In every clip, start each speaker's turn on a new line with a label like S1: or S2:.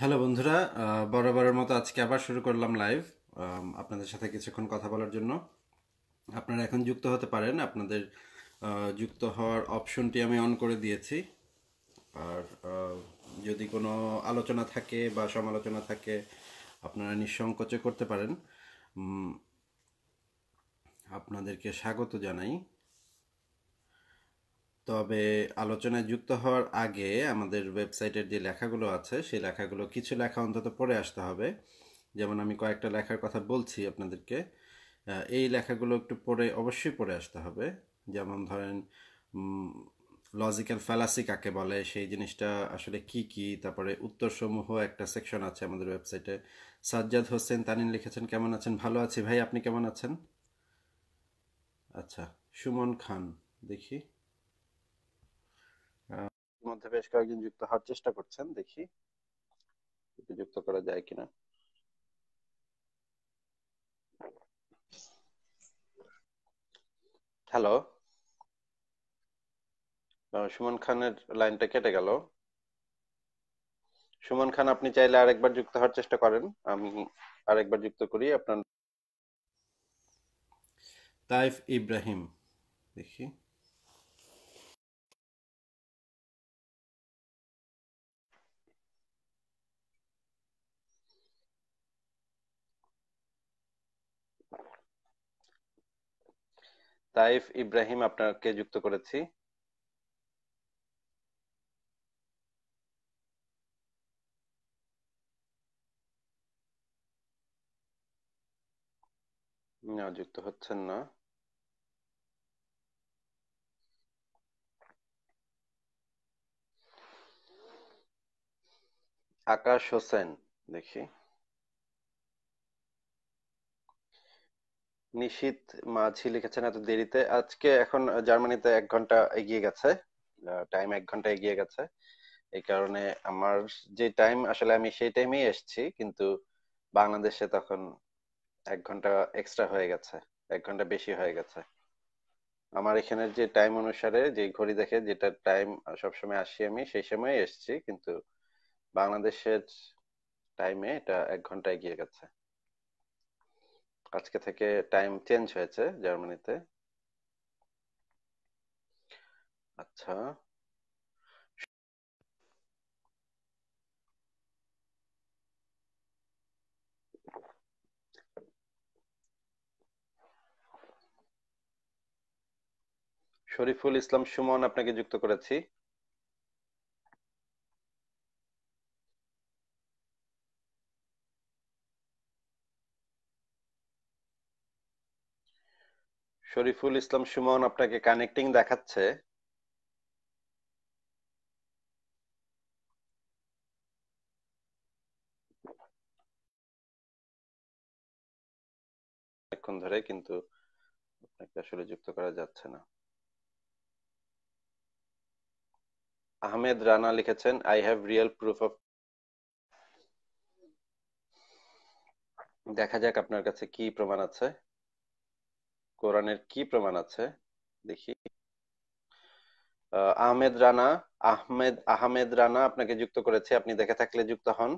S1: Hello বন্ধুরা বরাবরের মতো আজকে আবার শুরু করলাম লাইভ আপনাদের সাথে কিছুক্ষণ কথা বলার জন্য আপনারা এখন যুক্ত হতে পারেন আপনাদের যুক্ত হওয়ার অপশনটি আমি অন করে দিয়েছি আর যদি কোনো আলোচনা থাকে বা সমালোচনা থাকে আপনারা নিঃসংকোচে করতে পারেন আপনাদেরকে স্বাগত জানাই তবে আলোচনায় যুক্ত হওয়ার আগে আমাদের ওয়েবসাইটের যে লেখাগুলো আছে সেই লেখাগুলো কিছু লেখা অন্তত পড়ে আসতে হবে যেমন আমি কয়েকটা লেখার কথা বলছি আপনাদেরকে এই লেখাগুলো একটু পড়ে অবশ্যই পড়ে আসতে হবে যেমন ধরেন লজিক্যাল ফ্যালাসি কাকে বলে সেই জিনিসটা আসলে কি কি তারপরে উত্তরসমূহ একটা সেকশন আছে আমাদের ওয়েবসাইটে সাজ্জাদ হোসেন তানিন লিখেছেন কেমন আছেন ভালো আছি ভাই আপনি কেমন আছেন আচ্ছা সুমন খান দেখি মধ্যে বেশ কয়েকজন যুক্ত হওয়ার চেষ্টা করছেন দেখি যুক্ত করা যায় কিনা হ্যালো সুমন খানের লাইনটা কেটে গেল সুমন খান আপনি চাইলে আরেকবার যুক্ত হওয়ার চেষ্টা করেন আমি আরেকবার যুক্ত করি আপনার
S2: তাইফ ইব্রাহিম দেখি
S1: তাইফ ইব্রাহিম আপনাকে যুক্ত করেছি না যুক্ত হচ্ছেন না আকাশ হোসেন দেখি নিশীত মাঝি লিখেছেন এত দেরিতে আজকে এখন জার্মানিতে এক ঘন্টা এগিয়ে গেছে টাইম এক ঘন্টা এগিয়ে গেছে এই কারণে আমার যে টাইম আসলে আমি সেই টাইমেই এসছি কিন্তু বাংলাদেশে তখন এক ঘন্টা এক্সট্রা হয়ে গেছে এক ঘন্টা বেশি হয়ে গেছে আমার এখানে যে টাইম অনুসারে যে ঘড়ি দেখে যেটা টাইম সবসময় আসি আমি সেই সময় এসছি কিন্তু বাংলাদেশের টাইমে এটা এক ঘন্টা এগিয়ে গেছে আজকে থেকে টাইম চেঞ্জ হয়েছে জার্মানিতে আচ্ছা শরীফুল ইসলাম সুমন আপনাকে যুক্ত করেছি শরীফুল ইসলাম সুমন আপনাকে কানেক্টিং দেখাচ্ছে এখন ধরে কিন্তু আপনাকে আসলে যুক্ত করা যাচ্ছে না
S2: আহমেদ রানা
S1: লিখেছেন I have real proof of দেখা যাক আপনার কাছে কি প্রমাণ আছে কোরআনের কি প্রমাণ আছে দেখি আহমেদ রানা আহমেদ আহমেদ রানা আপনাকে যুক্ত করেছে আপনি দেখে থাকলে যুক্ত হন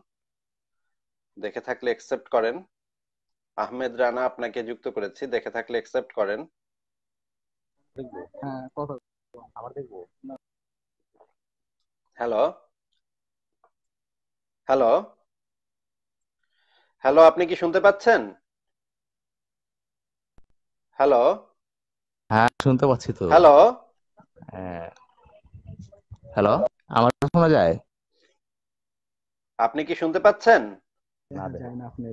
S1: দেখে থাকলে একসেপ্ট করেন আহমেদ রানা আপনাকে যুক্ত করেছি দেখে থাকলে একসেপ্ট করেন হ্যাঁ, হ্যালো হ্যালো হ্যালো আপনি কি শুনতে পাচ্ছেন হ্যালো
S2: হ্যাঁ শুনতে পাচ্ছি তো হ্যালো হ্যাঁ। হ্যালো আমার শোনা যায়
S1: আপনি কি শুনতে পাচ্ছেন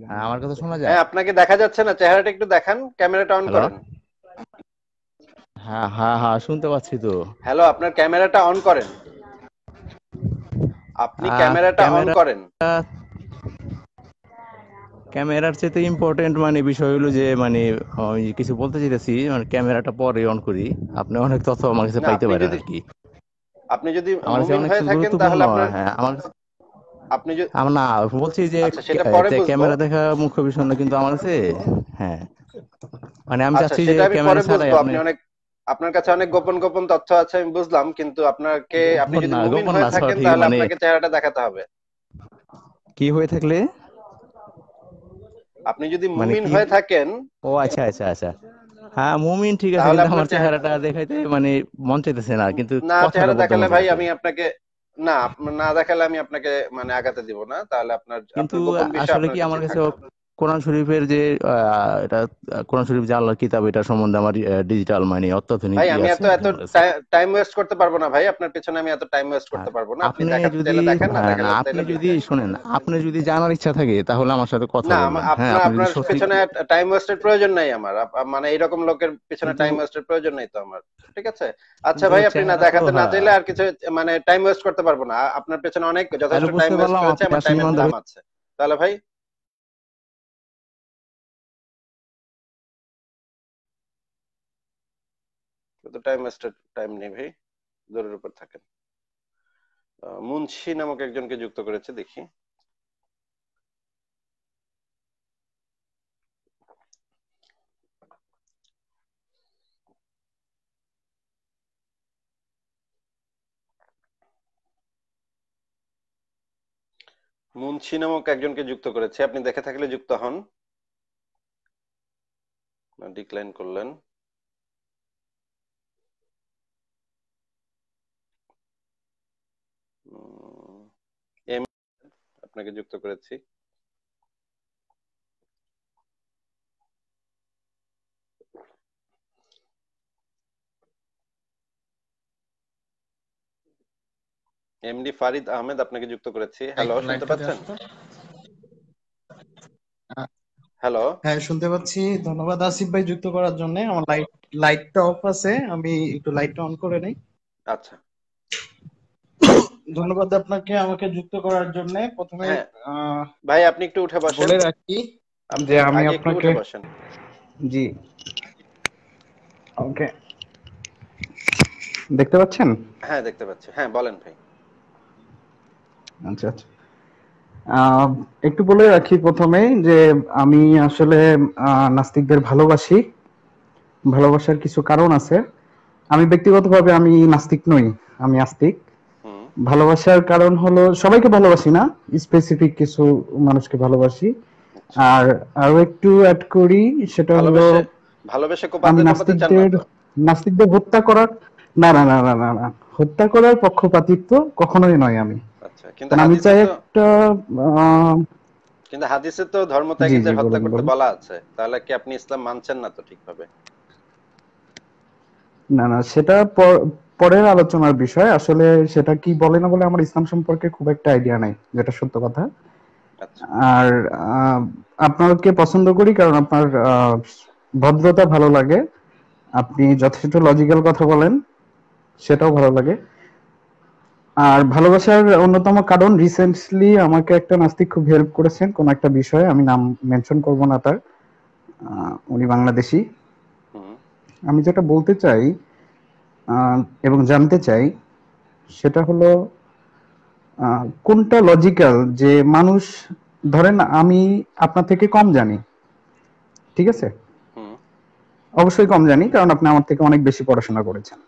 S2: হ্যাঁ, আমার কথা শোনা হ্যাঁ,
S1: যায় আপনাকে দেখা যাচ্ছে না চেহারাটা একটু দেখান ক্যামেরাটা অন করেন
S2: হ্যাঁ হ্যাঁ হ্যাঁ শুনতে পাচ্ছি তো
S1: হ্যালো আপনার ক্যামেরাটা অন করেন
S2: আপনি ক্যামেরাটা অন করেন ক্যামেরার চেয়ে ইম্পর্টেন্ট মানে বিষয় হলো যে মানে কিছু বলতে চাইতেছি মানে ক্যামেরাটা পরে অন করি আপনি অনেক তথ্য আমার কাছে পাইতে পারেন আর কি
S1: আপনি যদি মুমিন হয়ে থাকেন তাহলে আপনার হ্যাঁ আমার আপনি যদি
S2: না বলছি যে আচ্ছা, ক্যামেরা দেখা মুখ্য বিষয় না কিন্তু আমার কাছে হ্যাঁ মানে আমি আচ্ছা, চাচ্ছি যে ক্যামেরা ছাড়াই আপনি অনেক
S1: আপনার কাছে অনেক গোপন গোপন তথ্য আছে আমি বুঝলাম কিন্তু আপনাকে আপনি যদি মুমিন হয়ে থাকেন তাহলে মানে আপনাকে চেহারাটা দেখাতে হবে
S2: কি হয়ে থাকলে
S1: আপনি যদি মানে মুমিন হয়ে থাকেন
S2: ও আচ্ছা আচ্ছা আচ্ছা হ্যাঁ মুমিন ঠিক আছে কিন্তু আমার চেহারাটা দেখাইতে মানে মন চাইতেছে না কিন্তু না চেহারা দেখালে ভাই আমি
S1: আপনাকে না না দেখালে আমি আপনাকে মানে আগাতে দিব না তাহলে আপনার কিন্তু আসলে কি আমার কাছে
S2: কোরআন শরীফের যে এটা কোরআন শরীফ যে আল্লাহর কিতাব এটা সম্বন্ধে আমার ডিজিটাল মানে অত্যাধুনিক ভাই আমি এত
S1: এত টাইম ওয়েস্ট করতে পারবো না ভাই আপনার পেছনে আমি এত টাইম ওয়েস্ট করতে পারবো না
S2: আপনি হ্যাঁ, যদি দেখেন না আপনি যদি শুনেন আপনি যদি জানার ইচ্ছা থাকে তাহলে আমার সাথে কথা বলুন হ্যাঁ আপনার পেছনে
S1: টাইম ওয়েস্টের প্রয়োজন নাই আমার মানে এরকম লোকের পেছনে টাইম ওয়েস্টের প্রয়োজন নাই তো আমার ঠিক আছে আচ্ছা ভাই আপনি না দেখাতে না হ্যাঁ। চাইলে আর কিছু মানে টাইম ওয়েস্ট করতে পারবো না আপনার পেছনে অনেক যথেষ্ট টাইম ওয়েস্ট হচ্ছে আমার টাইম আছে তাহলে ভাই কিন্তু টাইম টাইম নেই ভাই দৌড়ের উপর থাকেন মুন্সি নামক একজনকে যুক্ত করেছে দেখি মুন্সি নামক একজনকে যুক্ত করেছে আপনি দেখে থাকলে যুক্ত হন ডিক্লাইন করলেন আপনাকে যুক্ত করেছি এমডি ফারিদ আহমেদ আপনাকে যুক্ত করেছি হ্যালো শুনতে পাচ্ছেন হ্যালো
S3: হ্যাঁ শুনতে পাচ্ছি ধন্যবাদ আসিফ ভাই যুক্ত করার জন্য আমার লাইট লাইটটা অফ আছে আমি একটু লাইটটা অন করে নেই আচ্ছা ধন্যবাদ আপনাকে আমাকে যুক্ত করার
S1: জন্য প্রথমে হ্যাঁ। ভাই আপনি একটু উঠে বসেন বলে রাখি
S3: যে আমি আপনাকে জি ওকে দেখতে পাচ্ছেন
S1: হ্যাঁ দেখতে পাচ্ছি হ্যাঁ বলেন ভাই
S3: আচ্ছা আচ্ছা একটু বলে রাখি প্রথমে যে আমি আসলে নাস্তিকদের ভালোবাসি ভালোবাসার কিছু কারণ আছে আমি ব্যক্তিগতভাবে আমি নাস্তিক নই আমি আস্তিক ভালোবাসার কারণ হলো সবাইকে ভালোবাসি না স্পেসিফিক কিছু মানুষকে ভালোবাসি আর আরো একটু অ্যাড করি সেটা হলো
S1: ভালোবেসে আমি নাস্তিকদের
S3: নাস্তিকদের হত্যা করার না না না না না হত্যা করার পক্ষপাতিত্ব কখনোই নয় আমি
S1: আচ্ছা আমি চাই একটা কিন্তু হাদিসে তো ধর্মত্যাগীদের হত্যা করতে বলা আছে তাহলে কি আপনি ইসলাম মানছেন না তো ঠিকভাবে
S3: না না সেটা পরের আলোচনার বিষয় আসলে সেটা কি বলে না বলে আমার ইসলাম সম্পর্কে খুব একটা আইডিয়া নাই যেটা সত্য কথা আচ্ছা। আর আপনাকে পছন্দ করি কারণ আপনার ভদ্রতা ভালো লাগে আপনি যথেষ্ট লজিক্যাল কথা বলেন সেটাও ভালো লাগে আর ভালোবাসার অন্যতম কারণ রিসেন্টলি আমাকে একটা নাস্তিক খুব হেল্প করেছেন কোন একটা বিষয়ে আমি নাম মেনশন করব না তার উনি বাংলাদেশি আমি যেটা বলতে চাই এবং জানতে চাই সেটা হলো কোনটা লজিক্যাল যে মানুষ ধরেন আমি আপনার থেকে কম জানি ঠিক আছে অবশ্যই কম জানি কারণ আপনি আমার থেকে অনেক বেশি পড়াশোনা করেছেন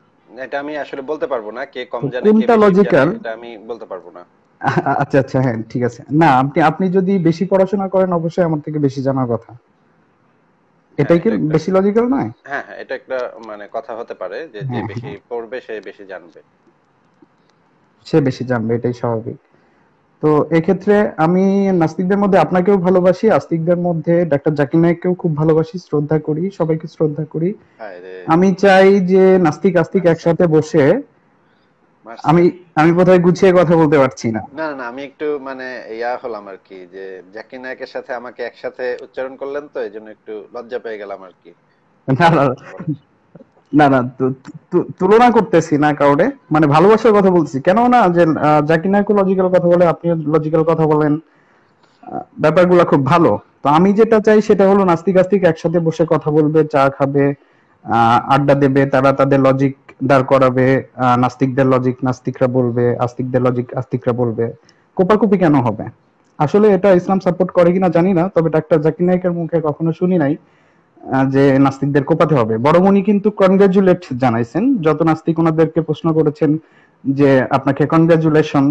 S1: এটা আমি আসলে বলতে পারবো না কে কম জানে কোনটা লজিক্যাল এটা আমি বলতে পারবো না
S3: আচ্ছা আচ্ছা হ্যাঁ ঠিক আছে না আপনি আপনি যদি বেশি পড়াশোনা করেন অবশ্যই আমার থেকে বেশি জানার কথা হ্যাঁ, এটাই কি বেশি লজিক্যাল নয়
S1: হ্যাঁ হ্যাঁ এটা একটা মানে কথা হতে পারে যে যে হ্যাঁ, বেশি হ্যাঁ। পড়বে সে বেশি জানবে
S3: সে বেশি জানবে এটাই স্বাভাবিক তো এক্ষেত্রে আমি নাস্তিকদের মধ্যে আপনাকেও ভালোবাসি আস্তিকদের মধ্যে ডাক্তার জাকির নায়ককেও খুব ভালোবাসি শ্রদ্ধা করি সবাইকে শ্রদ্ধা করি আমি চাই যে নাস্তিক আস্তিক একসাথে বসে আমি আমি বোধহয় গুছিয়ে কথা বলতে পারছি না
S1: না না আমি একটু মানে ইয়া হলাম আর কি যে জাকির নায়কের সাথে আমাকে একসাথে উচ্চারণ করলেন তো এজন্য একটু লজ্জা পেয়ে গেলাম আর কি
S3: না না না না তুলনা করতেছি না কাউরে মানে ভালোবাসার কথা বলতেছি কেন না যে জাকির নায়কও লজিক্যাল কথা বলে আপনিও লজিক্যাল কথা বলেন ব্যাপারগুলো খুব ভালো তো আমি যেটা চাই সেটা হলো নাস্তিক আস্তিক একসাথে বসে কথা বলবে চা খাবে আড্ডা দেবে তারা তাদের লজিক দাঁড় করাবে নাস্তিকদের লজিক নাস্তিকরা বলবে আস্তিকদের লজিক আস্তিকরা বলবে কোপাকুপি কেন হবে আসলে এটা ইসলাম সাপোর্ট করে কিনা জানি না তবে ডাক্তার জাকির নায়কের মুখে কখনো শুনি নাই যে নাস্তিকদের কোপাতে হবে বরং উনি কিন্তু কনগ্রাচুলেট জানাইছেন যত নাস্তিক ওনাদেরকে প্রশ্ন করেছেন যে আপনাকে কনগ্রাচুলেশন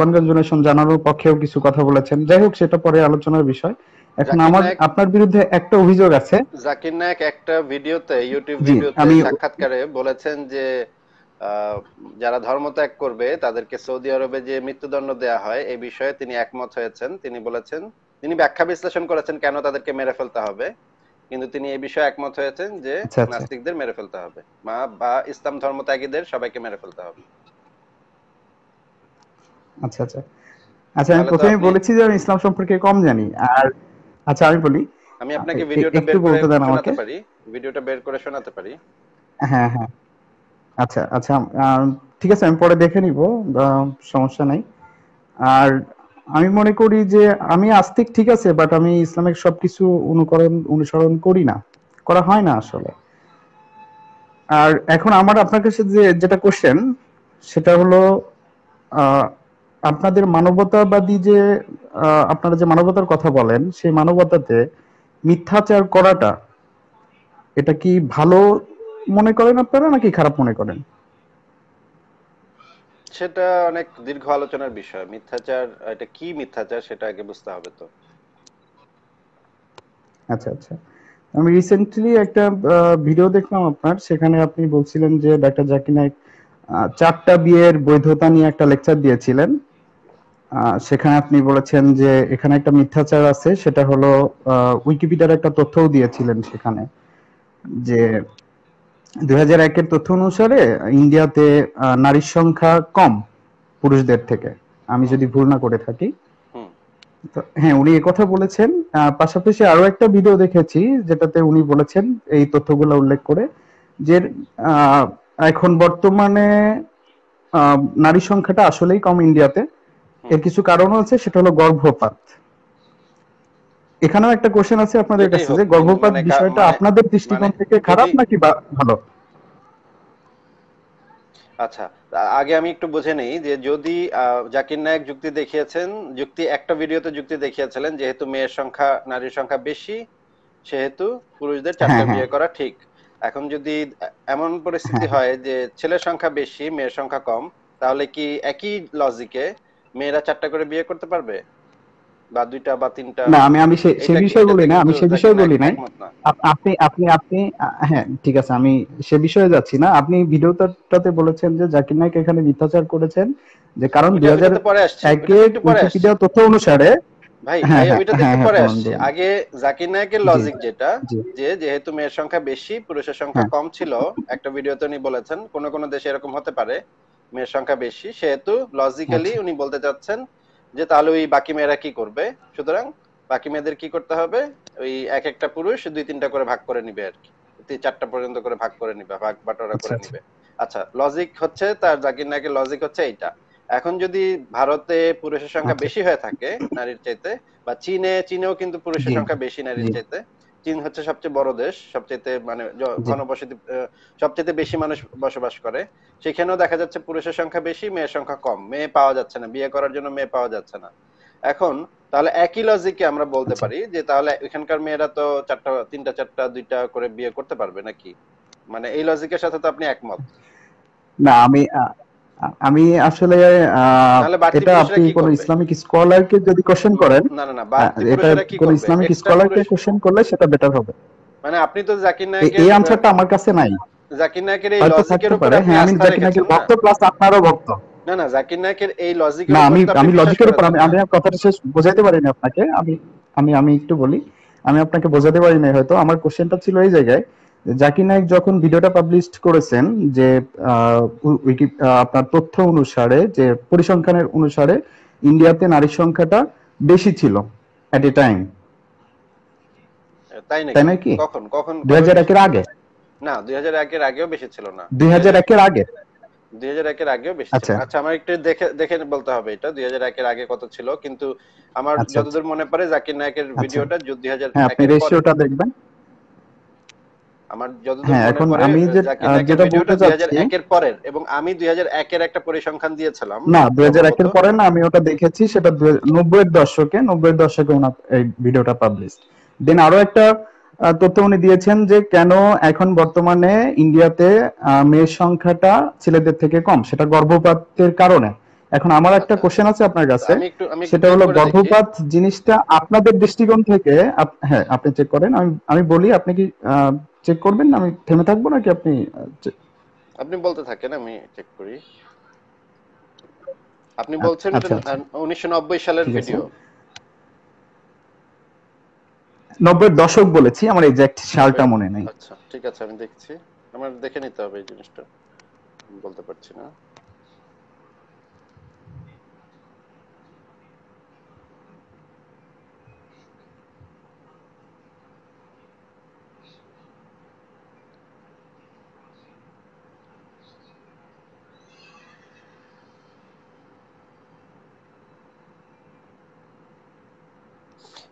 S3: কনগ্রাচুলেশন জানানোর পক্ষেও কিছু কথা বলেছেন যাই হোক সেটা পরে আলোচনার বিষয় এখন আমার আপনার বিরুদ্ধে একটা অভিযোগ আছে
S1: জাকির নায়ক একটা ভিডিওতে ইউটিউব ভিডিওতে সাক্ষাৎকারে বলেছেন যে যারা ধর্ম ত্যাগ করবে তাদেরকে সৌদি আরবে যে মৃত্যুদণ্ড দেয়া হয় এই বিষয়ে তিনি একমত হয়েছেন তিনি বলেছেন তিনি ব্যাখ্যা বিশ্লেষণ করেছেন কেন তাদেরকে মেরে ফেলতে হবে কিন্তু তিনি এই বিষয়ে একমত হয়েছেন যে আচ্ছা, আচ্ছা। নাস্তিকদের মেরে ফেলতে হবে মা বা ইসলাম ধর্ম ত্যাগীদের সবাইকে মেরে ফেলতে হবে
S3: আচ্ছা আচ্ছা আচ্ছা আমি প্রথমে বলেছি যে আমি ইসলাম সম্পর্কে কম জানি আর আচ্ছা আমি বলি
S1: আমি আপনাকে আচ্ছা, ভিডিওটা বের করে শোনাতে পারি ভিডিওটা বের করে শোনাতে পারি
S3: হ্যাঁ হ্যাঁ আচ্ছা আচ্ছা ঠিক আছে আমি পরে দেখে নিব সমস্যা নাই আর আমি মনে করি যে আমি আস্তিক ঠিক আছে বাট আমি ইসলামের সবকিছু অনুকরণ অনুসরণ করি না করা হয় না আসলে আর এখন আমার আপনার কাছে যে যেটা কোশ্চেন সেটা হলো আপনাদের মানবতাবাদী যে আপনারা যে মানবতার কথা বলেন সেই মানবতাতে মিথ্যাচার করাটা এটা কি ভালো মনে করেন আপনারা নাকি খারাপ মনে করেন
S1: সেটা অনেক দীর্ঘ আলোচনার বিষয় মিথ্যাচার এটা কি মিথ্যাচার সেটা আগে বুঝতে হবে তো
S3: আচ্ছা আচ্ছা আমি রিসেন্টলি একটা ভিডিও দেখলাম আপনার সেখানে আপনি বলছিলেন যে ডাক্তার জাকির নায়ক চারটা বিয়ের বৈধতা নিয়ে একটা লেকচার দিয়েছিলেন সেখানে আপনি বলেছেন যে এখানে একটা মিথ্যাচার আছে সেটা হলো উইকিপিডিয়ার একটা তথ্যও দিয়েছিলেন সেখানে যে দুই হাজার একের তথ্য অনুসারে ইন্ডিয়াতে নারীর সংখ্যা কম পুরুষদের থেকে আমি যদি ভুল না করে থাকি হ্যাঁ উনি কথা বলেছেন পাশাপাশি আরো একটা ভিডিও দেখেছি যেটাতে উনি বলেছেন এই তথ্যগুলো উল্লেখ করে যে এখন বর্তমানে নারী সংখ্যাটা আসলেই কম ইন্ডিয়াতে এর কিছু কারণ আছে সেটা হলো গর্ভপাত এখানেও একটা কোশ্চেন আছে আপনাদের কাছে যে গর্ভপাত মানে বিষয়টা আপনাদের মানে দৃষ্টিকোণ থেকে খারাপ নাকি ভালো
S1: আচ্ছা আগে আমি একটু বুঝে নেই যে যদি জাকির নায়ক যুক্তি দেখিয়েছেন যুক্তি একটা ভিডিওতে যুক্তি দেখিয়েছিলেন যেহেতু মেয়ের সংখ্যা নারীর সংখ্যা বেশি সেহেতু পুরুষদের চারটা হ্যাঁ, হ্যাঁ। বিয়ে করা ঠিক এখন যদি এমন পরিস্থিতি হ্যাঁ, হয় যে ছেলের সংখ্যা বেশি মেয়ের সংখ্যা কম তাহলে কি একই লজিকে মেয়েরা চারটা করে বিয়ে করতে পারবে বা দুইটা বা তিনটা না আমি আমি সে বিষয়ে বলি না আমি সে বিষয়ে বলি না
S3: আপনি আপনি আপনি হ্যাঁ ঠিক আছে আমি সে বিষয়ে যাচ্ছি না আপনি ভিডিওটাতে বলেছেন যে জাকির নায়ক এখানে মিথ্যাচার করেছেন যে কারণ 2001 এর তথ্য অনুসারে
S1: ভাই হ্যাঁ, হ্যাঁ, হ্যাঁ, পরে আসছে আগে জাকির নায়কের লজিক যেটা যে যেহেতু মেয়ের সংখ্যা বেশি পুরুষের সংখ্যা কম ছিল একটা ভিডিওতে উনি বলেছেন কোন কোন দেশে এরকম হতে পারে মেয়ের সংখ্যা বেশি সেহেতু লজিক্যালি আচ্ছা। উনি বলতে চাচ্ছেন যে তাহলে ওই বাকি মেয়েরা কি করবে সুতরাং বাকি মেয়েদের কি করতে হবে ওই এক একটা পুরুষ দুই তিনটা করে ভাগ করে নিবে আর কি চারটা পর্যন্ত করে ভাগ করে নিবে ভাগ বাটোরা করে আচ্ছা, আচ্ছা। নিবে আচ্ছা লজিক হচ্ছে তার জাকির নাকি লজিক হচ্ছে এইটা এখন যদি ভারতে পুরুষের সংখ্যা বেশি হয়ে থাকে নারীর চাইতে বা চীনে চীনেও কিন্তু পুরুষের সংখ্যা বেশি নারীর চাইতে চীন হচ্ছে সবচেয়ে বড় দেশ সবচেয়ে মানে জনবসতি সবচেয়ে বেশি মানুষ বসবাস করে সেখানেও দেখা যাচ্ছে পুরুষের সংখ্যা বেশি মেয়ের সংখ্যা কম মেয়ে পাওয়া যাচ্ছে না বিয়ে করার জন্য মেয়ে পাওয়া যাচ্ছে না এখন তাহলে একই লজিকে আমরা বলতে আচ্ছা। পারি যে তাহলে এখানকার মেয়েরা তো চারটা তিনটা চারটা দুইটা করে বিয়ে করতে পারবে নাকি মানে এই লজিকের সাথে তো আপনি একমত
S3: না আমি আমি আসলে এটা আপনি কোন ইসলামিক স্কলারকে যদি কোশ্চেন করেন না না না এটা কোন ইসলামিক স্কলারকে কোশ্চেন করলে সেটা বেটার হবে
S1: মানে আপনি তো জাকির নায়েকের এই আনসারটা আমার কাছে নাই জাকির নায়েকের এই লজিকের উপরে হ্যাঁ আমি জাকির নায়েকের ভক্ত
S3: প্লাস আপনারও ভক্ত
S1: না না জাকির নায়েকের এই লজিকের না আমি আমি লজিকের উপর আমি
S3: আমি কথাটা শেষ বোঝাইতে পারিনি আপনাকে আমি আমি আমি একটু বলি আমি আপনাকে বোঝাতে পারি নাই হয়তো আমার কোশ্চেনটা ছিল এই জায়গায় জাকির নায়ক যখন ভিডিওটা পাবলিশ করেছেন যে আপনার তথ্য অনুসারে যে পরিসংখ্যানের অনুসারে ইন্ডিয়াতে নারী সংখ্যাটা বেশি ছিল এট এ টাইম
S1: তাই নাকি কখন কখন আগে না আগেও বেশি ছিল না আগে আগেও বেশি ছিল আচ্ছা।, আচ্ছা আমার একটু দেখে দেখে বলতে হবে এটা হাজার একের আগে কত ছিল কিন্তু আমার আচ্ছা, আচ্ছা। যতদূর মনে পড়ে জাকির নায়কের ভিডিওটা 2001 হ্যাঁ, আপনি রেশিওটা দেখবেন আমার যতদূর হ্যাঁ, এখন আমি যেটা বলতে চাচ্ছি এর পরের এবং আমি 2001 এর একটা পরিসংখ্যান দিয়েছিলাম না 2001
S3: এর পরে না আমি ওটা দেখেছি সেটা 90 এর দশকে 90 এর দশকে ওনা এই ভিডিওটা পাবলিশ দেন আরো একটা তথ্য উনি দিয়েছেন যে কেন এখন বর্তমানে ইন্ডিয়াতে মেয়ের সংখ্যাটা ছেলেদের থেকে কম সেটা গর্ভপাতের কারণে এখন আমার আচ্ছা, একটা কোশ্চেন আছে আপনার কাছে সেটা হলো গর্ভপাত জিনিসটা আপনাদের দৃষ্টিকোণ থেকে হ্যাঁ আপনি চেক করেন আমি আমি বলি আপনি কি চেক করবেন না আমি থেমে থাকবো নাকি আপনি
S1: আপনি বলতে থাকেন আমি চেক করি আপনি আচ্ছা, বলছেন 1990 আচ্ছা, আচ্ছা। সালের ভিডিও
S3: নব্বই দশক বলেছি আমার
S1: এক্সাক্ট সালটা মনে নেই আচ্ছা ঠিক আছে আমি দেখছি আমার দেখে নিতে হবে এই জিনিসটা বলতে পারছি না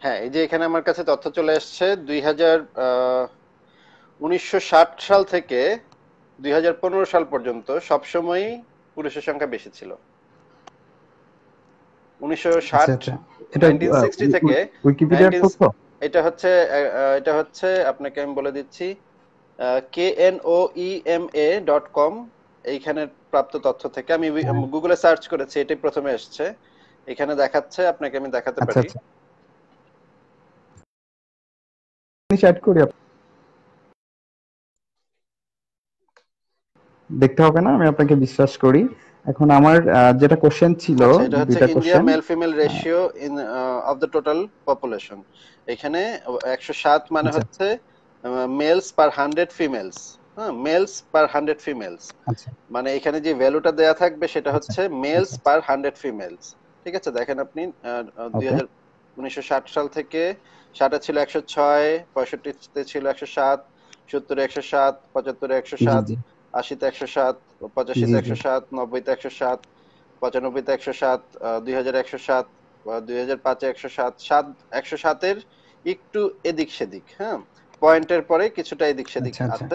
S1: হ্যাঁ এই যে এখানে আমার কাছে তথ্য চলে এসছে দুই হাজার উনিশশো সাল থেকে দুই সাল পর্যন্ত সবসময়ই পুরুষের সংখ্যা বেশি ছিল আচ্ছা, আচ্ছা। এটা হচ্ছে এটা হচ্ছে আপনাকে আমি বলে দিচ্ছি কে এ ডট কম এইখানে প্রাপ্ত তথ্য থেকে আমি গুগলে সার্চ হ্যাঁ। করেছি এটাই প্রথমে এসছে এখানে দেখাচ্ছে আপনাকে আমি দেখাতে আচ্ছা, পারি
S3: চ্যাট করি দেখতে হবে না আমি আপনাকে বিশ্বাস করি এখন আমার যেটা কোশ্চেন ছিল question male
S1: female ratio in of the total population এখানে 107 মানে আচ্ছা। হচ্ছে মেলস পার 100 ফিমেলস হ্যাঁ মেলস পার 100 ফিমেলস মানে এখানে যে ভ্যালুটা দেয়া থাকবে সেটা আচ্ছা। হচ্ছে মেলস পার 100 ফিমেলস ঠিক আছে দেখেন আপনি 2000 উনিশশো সাল থেকে ষাটে ছিল একশো ছয় পঁয়ষট্টিতে ছিল একশো সাত সত্তরে একশো সাত পঁচাত্তরে একশো সাত আশিতে একশো সাত পঁচাশিতে একশো সাত নব্বইতে একশো সাত পঁচানব্বইতে একশো সাত দুই হাজার একশো সাত দুই হাজার পাঁচে একশো সাত সাত একশো সাতের একটু এদিক সেদিক হ্যাঁ পয়েন্টের পরে কিছুটা এদিক সেদিক আছে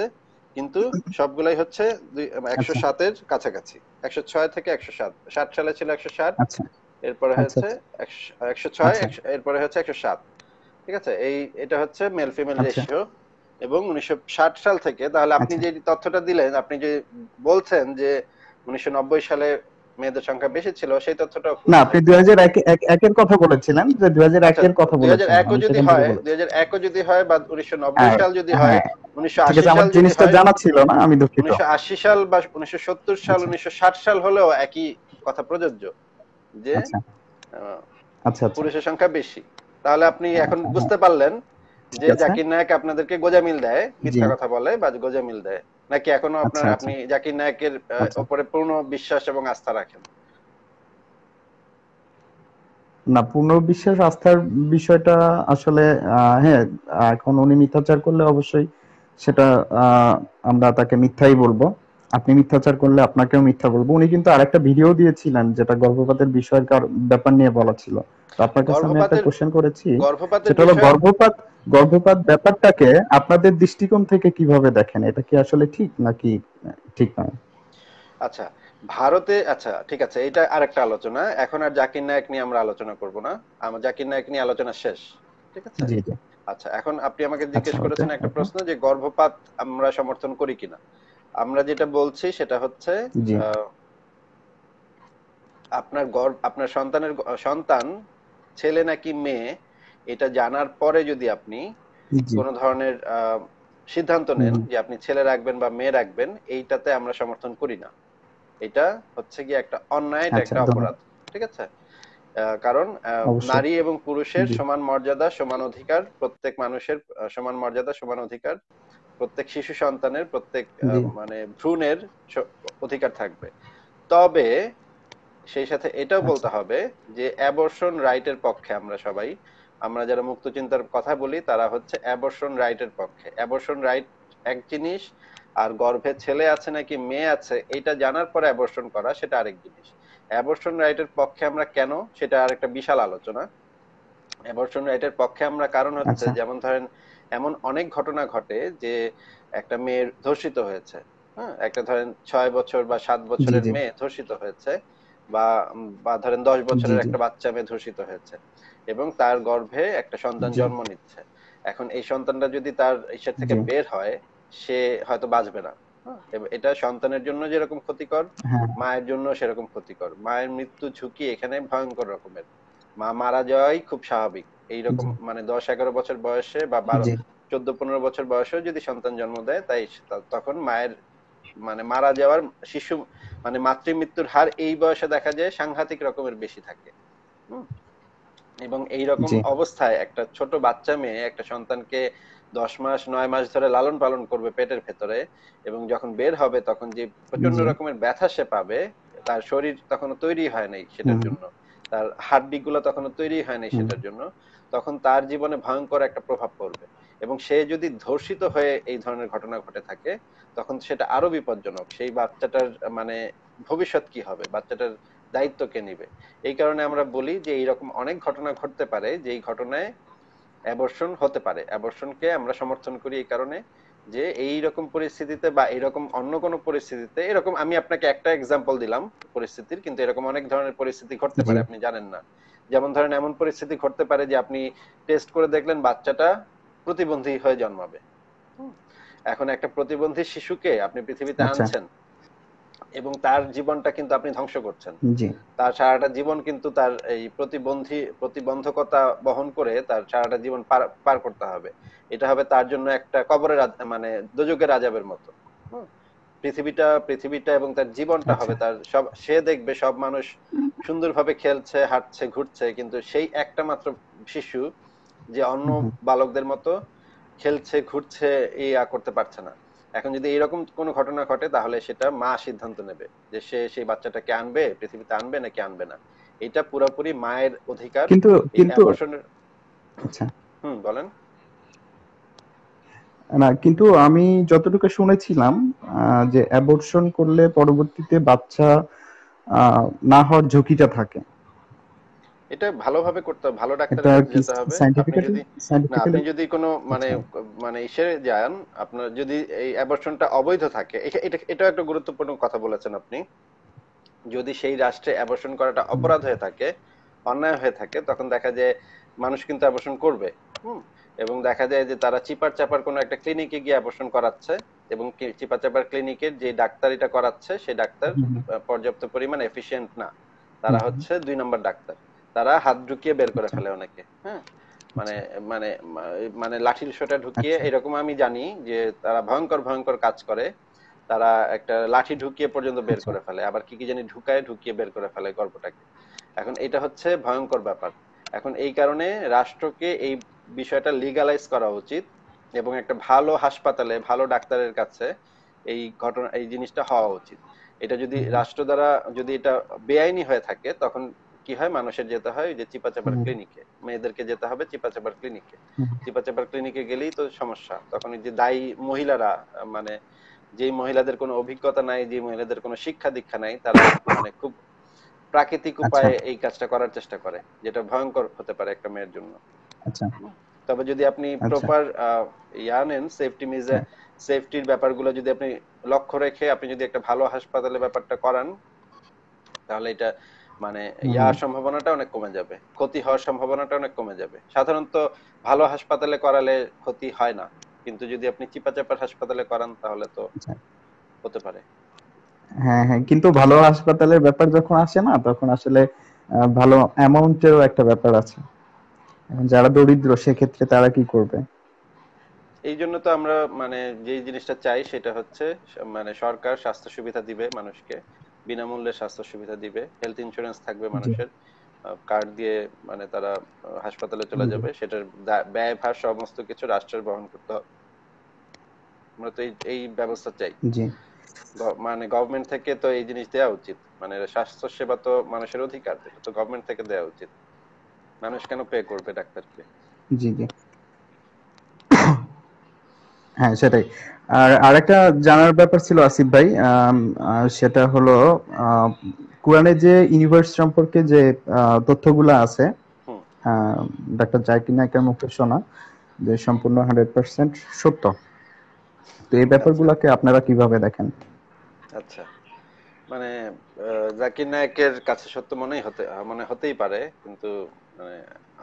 S1: কিন্তু সবগুলাই হচ্ছে একশো সাতের কাছাকাছি একশো ছয় থেকে একশো সাত ষাট সালে ছিল একশো ষাট এরপরে আচ্ছা, হচ্ছে আচ্ছা। একশো ছয় আচ্ছা। এরপরে হচ্ছে একশো সাত ঠিক আছে এই এটা হচ্ছে মেল ফিমেল রেশিও এবং উনিশশো সাল থেকে তাহলে আপনি যে তথ্যটা দিলেন আপনি যে বলছেন যে উনিশশো সালে মেয়েদের সংখ্যা বেশি ছিল সেই তথ্যটা না আপনি
S3: দুই হাজার কথা বলেছিলেন যে দুই হাজার কথা দুই যদি হয় দুই
S1: হাজার যদি হয় বা উনিশশো নব্বই হ্যাঁ, সাল যদি হয় হ্যাঁ। উনিশশো আশি সাল জিনিসটা জানা
S3: ছিল না আমি দুঃখিত উনিশশো
S1: আশি সাল বা উনিশশো সত্তর সাল উনিশশো ষাট সাল হলেও একই কথা প্রযোজ্য যে আচ্ছা। আচ্ছা, আচ্ছা। পুরুষের সংখ্যা বেশি তাহলে আপনি এখন বুঝতে পারলেন যে জাকির নায়ক আপনাদেরকে গোজামিল দেয় মিথ্যা কথা বলে বা গোজামিল দেয় নাকি এখনো আপনার আপনি জাকির নায়কের উপরে পূর্ণ বিশ্বাস এবং আস্থা রাখেন
S3: না পূর্ণ বিশ্বাস আস্থার বিষয়টা আসলে হ্যাঁ এখন উনি মিথ্যাচার করলে অবশ্যই সেটা আমরা তাকে মিথ্যাই বলবো আপনি মিথ্যাচার করলে আপনাকেও মিথ্যা বলবো উনি কিন্তু আরেকটা ভিডিও দিয়েছিলেন যেটা গর্ভপাতের বিষয়ের ব্যাপার নিয়ে বলা ছিল আপনার কাছে আমি একটা কোশ্চেন করেছি সেটা হলো গর্ভপাত গর্ভপাত ব্যাপারটাকে আপনাদের দৃষ্টিকোণ থেকে কিভাবে দেখেন এটা কি আসলে ঠিক নাকি ঠিক নয়
S1: আচ্ছা ভারতে আচ্ছা ঠিক আছে এটা আরেকটা আলোচনা এখন আর জাকির নায়ক নিয়ে আমরা আলোচনা করব না আমার জাকির নায়ক নিয়ে আলোচনা শেষ ঠিক আছে জি জি আচ্ছা এখন আপনি আমাকে আচ্ছা, জিজ্ঞেস করেছেন একটা প্রশ্ন যে গর্ভপাত আমরা সমর্থন করি কিনা আমরা যেটা বলছি সেটা হচ্ছে আপনার আপনার সন্তানের সন্তান ছেলে নাকি মেয়ে এটা জানার পরে যদি আপনি কোন ধরনের সিদ্ধান্ত নেন যে আপনি ছেলে রাখবেন বা মেয়ে রাখবেন এইটাতে আমরা সমর্থন করি না এটা হচ্ছে কি একটা অন্যায় এটা আচ্ছা, একটা অপরাধ ঠিক আছে কারণ নারী এবং পুরুষের সমান মর্যাদা সমান অধিকার প্রত্যেক মানুষের সমান মর্যাদা সমান অধিকার প্রত্যেক শিশু সন্তানের প্রত্যেক মানে ভ্রূণের অধিকার থাকবে তবে সেই সাথে এটাও আচ্ছা। বলতে হবে যে অ্যাবর্শন রাইটের পক্ষে আমরা সবাই আমরা যারা মুক্ত চিন্তার কথা বলি তারা হচ্ছে অ্যাবর্শন রাইটের পক্ষে অ্যাবর্শন রাইট এক জিনিস আর গর্ভে ছেলে আছে নাকি মেয়ে আছে এটা জানার পর অ্যাবর্শন করা সেটা আরেক জিনিস অ্যাবর্শন রাইটের পক্ষে আমরা কেন সেটা আরেকটা বিশাল আলোচনা অ্যাবর্শন রাইটের পক্ষে আমরা কারণ হচ্ছে আচ্ছা। যেমন ধরেন এমন অনেক ঘটনা ঘটে যে একটা মেয়ের ধর্ষিত হয়েছে হ্যাঁ? একটা ধরেন ছয় বছর বা সাত বছরের মেয়ে ধর্ষিত হয়েছে বা বা ধরেন দশ বছরের একটা বাচ্চা মেয়ে ধর্ষিত হয়েছে এবং তার গর্ভে একটা সন্তান জন্ম নিচ্ছে এখন এই সন্তানটা যদি তার ঈশ্বর থেকে বের হয় সে হয়তো বাঁচবে না হ্যাঁ? এটা সন্তানের জন্য যেরকম ক্ষতিকর হ্যাঁ। মায়ের জন্য সেরকম ক্ষতিকর মায়ের মৃত্যু ঝুঁকি এখানে ভয়ঙ্কর রকমের মা মারা যাওয়াই খুব স্বাভাবিক এইরকম মানে দশ এগারো বছর বয়সে বা বারো চোদ্দ পনেরো বছর বয়সেও যদি সন্তান জন্ম দেয় তাই তখন মায়ের মানে মারা যাওয়ার শিশু মানে মাতৃ মৃত্যুর হার এই বয়সে দেখা যায় সাংঘাতিক রকমের বেশি থাকে এবং এই রকম অবস্থায় একটা ছোট বাচ্চা মেয়ে একটা সন্তানকে দশ মাস নয় মাস ধরে লালন পালন করবে পেটের ভেতরে এবং যখন বের হবে তখন যে প্রচন্ড রকমের ব্যথা সে পাবে তার শরীর তখনো তৈরি হয় নাই সেটার জন্য তার গুলো তখন তৈরি হয় নাই সেটার জন্য তখন তার জীবনে ভয়ঙ্কর একটা প্রভাব পড়বে এবং সে যদি ধর্ষিত হয়ে এই ধরনের ঘটনা ঘটে থাকে তখন সেটা আরো বিপজ্জনক সেই বাচ্চাটার মানে ভবিষ্যৎ কি হবে বাচ্চাটার দায়িত্ব কে নিবে এই কারণে আমরা বলি যে এইরকম অনেক ঘটনা ঘটতে পারে যেই ঘটনায় অ্যাবর্শন হতে পারে অ্যাবর্শনকে আমরা সমর্থন করি এই কারণে যে এই রকম পরিস্থিতিতে বা এরকম অন্য কোন পরিস্থিতিতে এরকম আমি আপনাকে একটা এক্সাম্পল দিলাম পরিস্থিতির কিন্তু এরকম অনেক ধরনের পরিস্থিতি ঘটতে পারে আপনি জানেন না যেমন ধরেন এমন পরিস্থিতি ঘটতে পারে যে আপনি টেস্ট করে দেখলেন বাচ্চাটা প্রতিবন্ধী হয়ে জন্মাবে এখন একটা প্রতিবন্ধী শিশুকে আপনি পৃথিবীতে আচ্ছা। আনছেন এবং তার জীবনটা কিন্তু আপনি ধ্বংস করছেন তার সারাটা জীবন কিন্তু তার এই প্রতিবন্ধী প্রতিবন্ধকতা বহন করে তার সারাটা জীবন পার করতে হবে এটা হবে তার জন্য একটা কবরের মানে দোজকের আজাবের মতো পৃথিবীটা পৃথিবীটা এবং তার জীবনটা আচ্ছা। হবে তার সব সে দেখবে সব মানুষ সুন্দরভাবে খেলছে হাঁটছে ঘুরছে কিন্তু সেই একটা মাত্র শিশু যে অন্য বালকদের মতো খেলছে ঘুরছে ইয়া করতে পারছে না এখন যদি এরকম কোনো ঘটনা ঘটে তাহলে সেটা মা সিদ্ধান্ত নেবে যে সে সেই বাচ্চাটাকে আনবে পৃথিবীতে আনবে নাকি আনবে না এটা পুরোপুরি মায়ের অধিকার কিন্তু কিন্তু আচ্ছা হুম বলেন
S3: না কিন্তু আমি যতটুকু শুনেছিলাম যে অ্যাবর্শন করলে পরবর্তীতে বাচ্চা না হওয়ার ঝুঁকিটা থাকে
S1: এটা ভালোভাবে করতে হবে ভালো ডাক্তারের কাছে যেতে হবে আপনি যদি না আপনি যদি কোনো মানে আচ্ছা। মানে ইসে যান আপনার যদি এই অ্যাবর্শনটা অবৈধ থাকে এটা এটা একটা গুরুত্বপূর্ণ কথা বলেছেন আপনি যদি সেই রাষ্ট্রে অ্যাবর্শন করাটা অপরাধ হয়ে থাকে অন্যায় হয়ে থাকে তখন দেখা যায় মানুষ কিন্তু অ্যাবর্শন করবে এবং দেখা যায় যে তারা চিপার চাপার কোনো একটা ক্লিনিকে গিয়ে অ্যাবর্শন করাচ্ছে এবং চিপার চাপার ক্লিনিকের যে ডাক্তার এটা করাচ্ছে সেই ডাক্তার পর্যাপ্ত পরিমাণ এফিসিয়েন্ট না তারা হচ্ছে দুই নম্বর ডাক্তার তারা হাত ঢুকিয়ে বের করে ফেলে অনেকে হ্যাঁ মানে আচ্ছা। মানে মানে লাঠির সোটা ঢুকিয়ে আচ্ছা। এরকম আমি জানি যে তারা ভয়ঙ্কর ভয়ঙ্কর কাজ করে তারা একটা লাঠি ঢুকিয়ে পর্যন্ত বের আচ্ছা। করে ফেলে আবার কি কি জানি ঢুকায় ঢুকিয়ে বের করে ফেলে গর্ভটাকে এখন এটা হচ্ছে ভয়ঙ্কর ব্যাপার এখন এই কারণে রাষ্ট্রকে এই বিষয়টা লিগালাইজ করা উচিত এবং একটা ভালো হাসপাতালে ভালো ডাক্তারের কাছে এই ঘটনা এই জিনিসটা হওয়া উচিত এটা যদি রাষ্ট্র দ্বারা যদি এটা বেআইনি হয়ে থাকে তখন কি হয় মানুষের যেতে হয় যে চিপা চাপার ক্লিনিকে মেয়েদেরকে যেতে হবে চিপা চাপার ক্লিনিকে চিপা চাপার ক্লিনিকে গেলেই তো সমস্যা তখন যে দায়ী মহিলারা মানে যে মহিলাদের কোনো অভিজ্ঞতা নাই যে মহিলাদের কোনো শিক্ষা দীক্ষা নাই তারা মানে খুব প্রাকৃতিক আচ্ছা। উপায়ে এই কাজটা করার চেষ্টা করে যেটা ভয়ঙ্কর হতে পারে একটা মেয়ের জন্য আচ্ছা। তবে যদি আপনি প্রপার আচ্ছা। ইয়া নেন সেফটি মিজে সেফটির ব্যাপারগুলো যদি আপনি লক্ষ্য রেখে আপনি যদি একটা ভালো হাসপাতালে ব্যাপারটা করান তাহলে এটা মানে ইয়ার সম্ভাবনাটা অনেক কমে যাবে ক্ষতি হওয়ার সম্ভাবনাটা অনেক কমে যাবে সাধারণত ভালো হাসপাতালে করালে ক্ষতি হয় না কিন্তু যদি আপনি চিপা চিপাচাপার হাসপাতালে করান তাহলে তো আচ্ছা। হতে পারে
S3: হ্যাঁ হ্যাঁ কিন্তু ভালো হাসপাতালের ব্যাপার যখন আসে না তখন আসলে ভালো অ্যামাউন্টেরও একটা ব্যাপার আছে যারা দরিদ্র সেক্ষেত্রে তারা কি করবে
S1: এই জন্য তো আমরা মানে যে জিনিসটা চাই সেটা হচ্ছে মানে সরকার স্বাস্থ্য সুবিধা দিবে মানুষকে বিনামূল্যে স্বাস্থ্য সুবিধা দিবে হেলথ ইন্স্যুরেন্স থাকবে মানুষের কার্ড দিয়ে মানে তারা হাসপাতালে চলে যাবে সেটার ব্যয়ভার সমস্ত কিছু রাষ্ট্রের বহন করতে হবে আমরা তো এই ব্যবস্থা চাই মানে গভর্নমেন্ট থেকে তো এই জিনিস দেওয়া উচিত মানে স্বাস্থ্য সেবা তো মানুষের অধিকার এটা তো গভর্নমেন্ট থেকে দেওয়া উচিত মানুষ কেন পে করবে ডাক্তারকে
S3: জি জি হ্যাঁ সেটাই আর আরেকটা জানার ব্যাপার ছিল আসিফ ভাই সেটা হলো কোরআনে যে ইউনিভার্স সম্পর্কে যে তথ্যগুলো আছে ডাক্তার জাকির নায়কের মুখে শোনা যে সম্পূর্ণ হান্ড্রেড পার্সেন্ট সত্য তো এই ব্যাপারগুলোকে আচ্ছা। আপনারা কিভাবে দেখেন
S1: আচ্ছা মানে জাকির নায়কের কাছে সত্য মনেই হতে মানে হতেই পারে কিন্তু মানে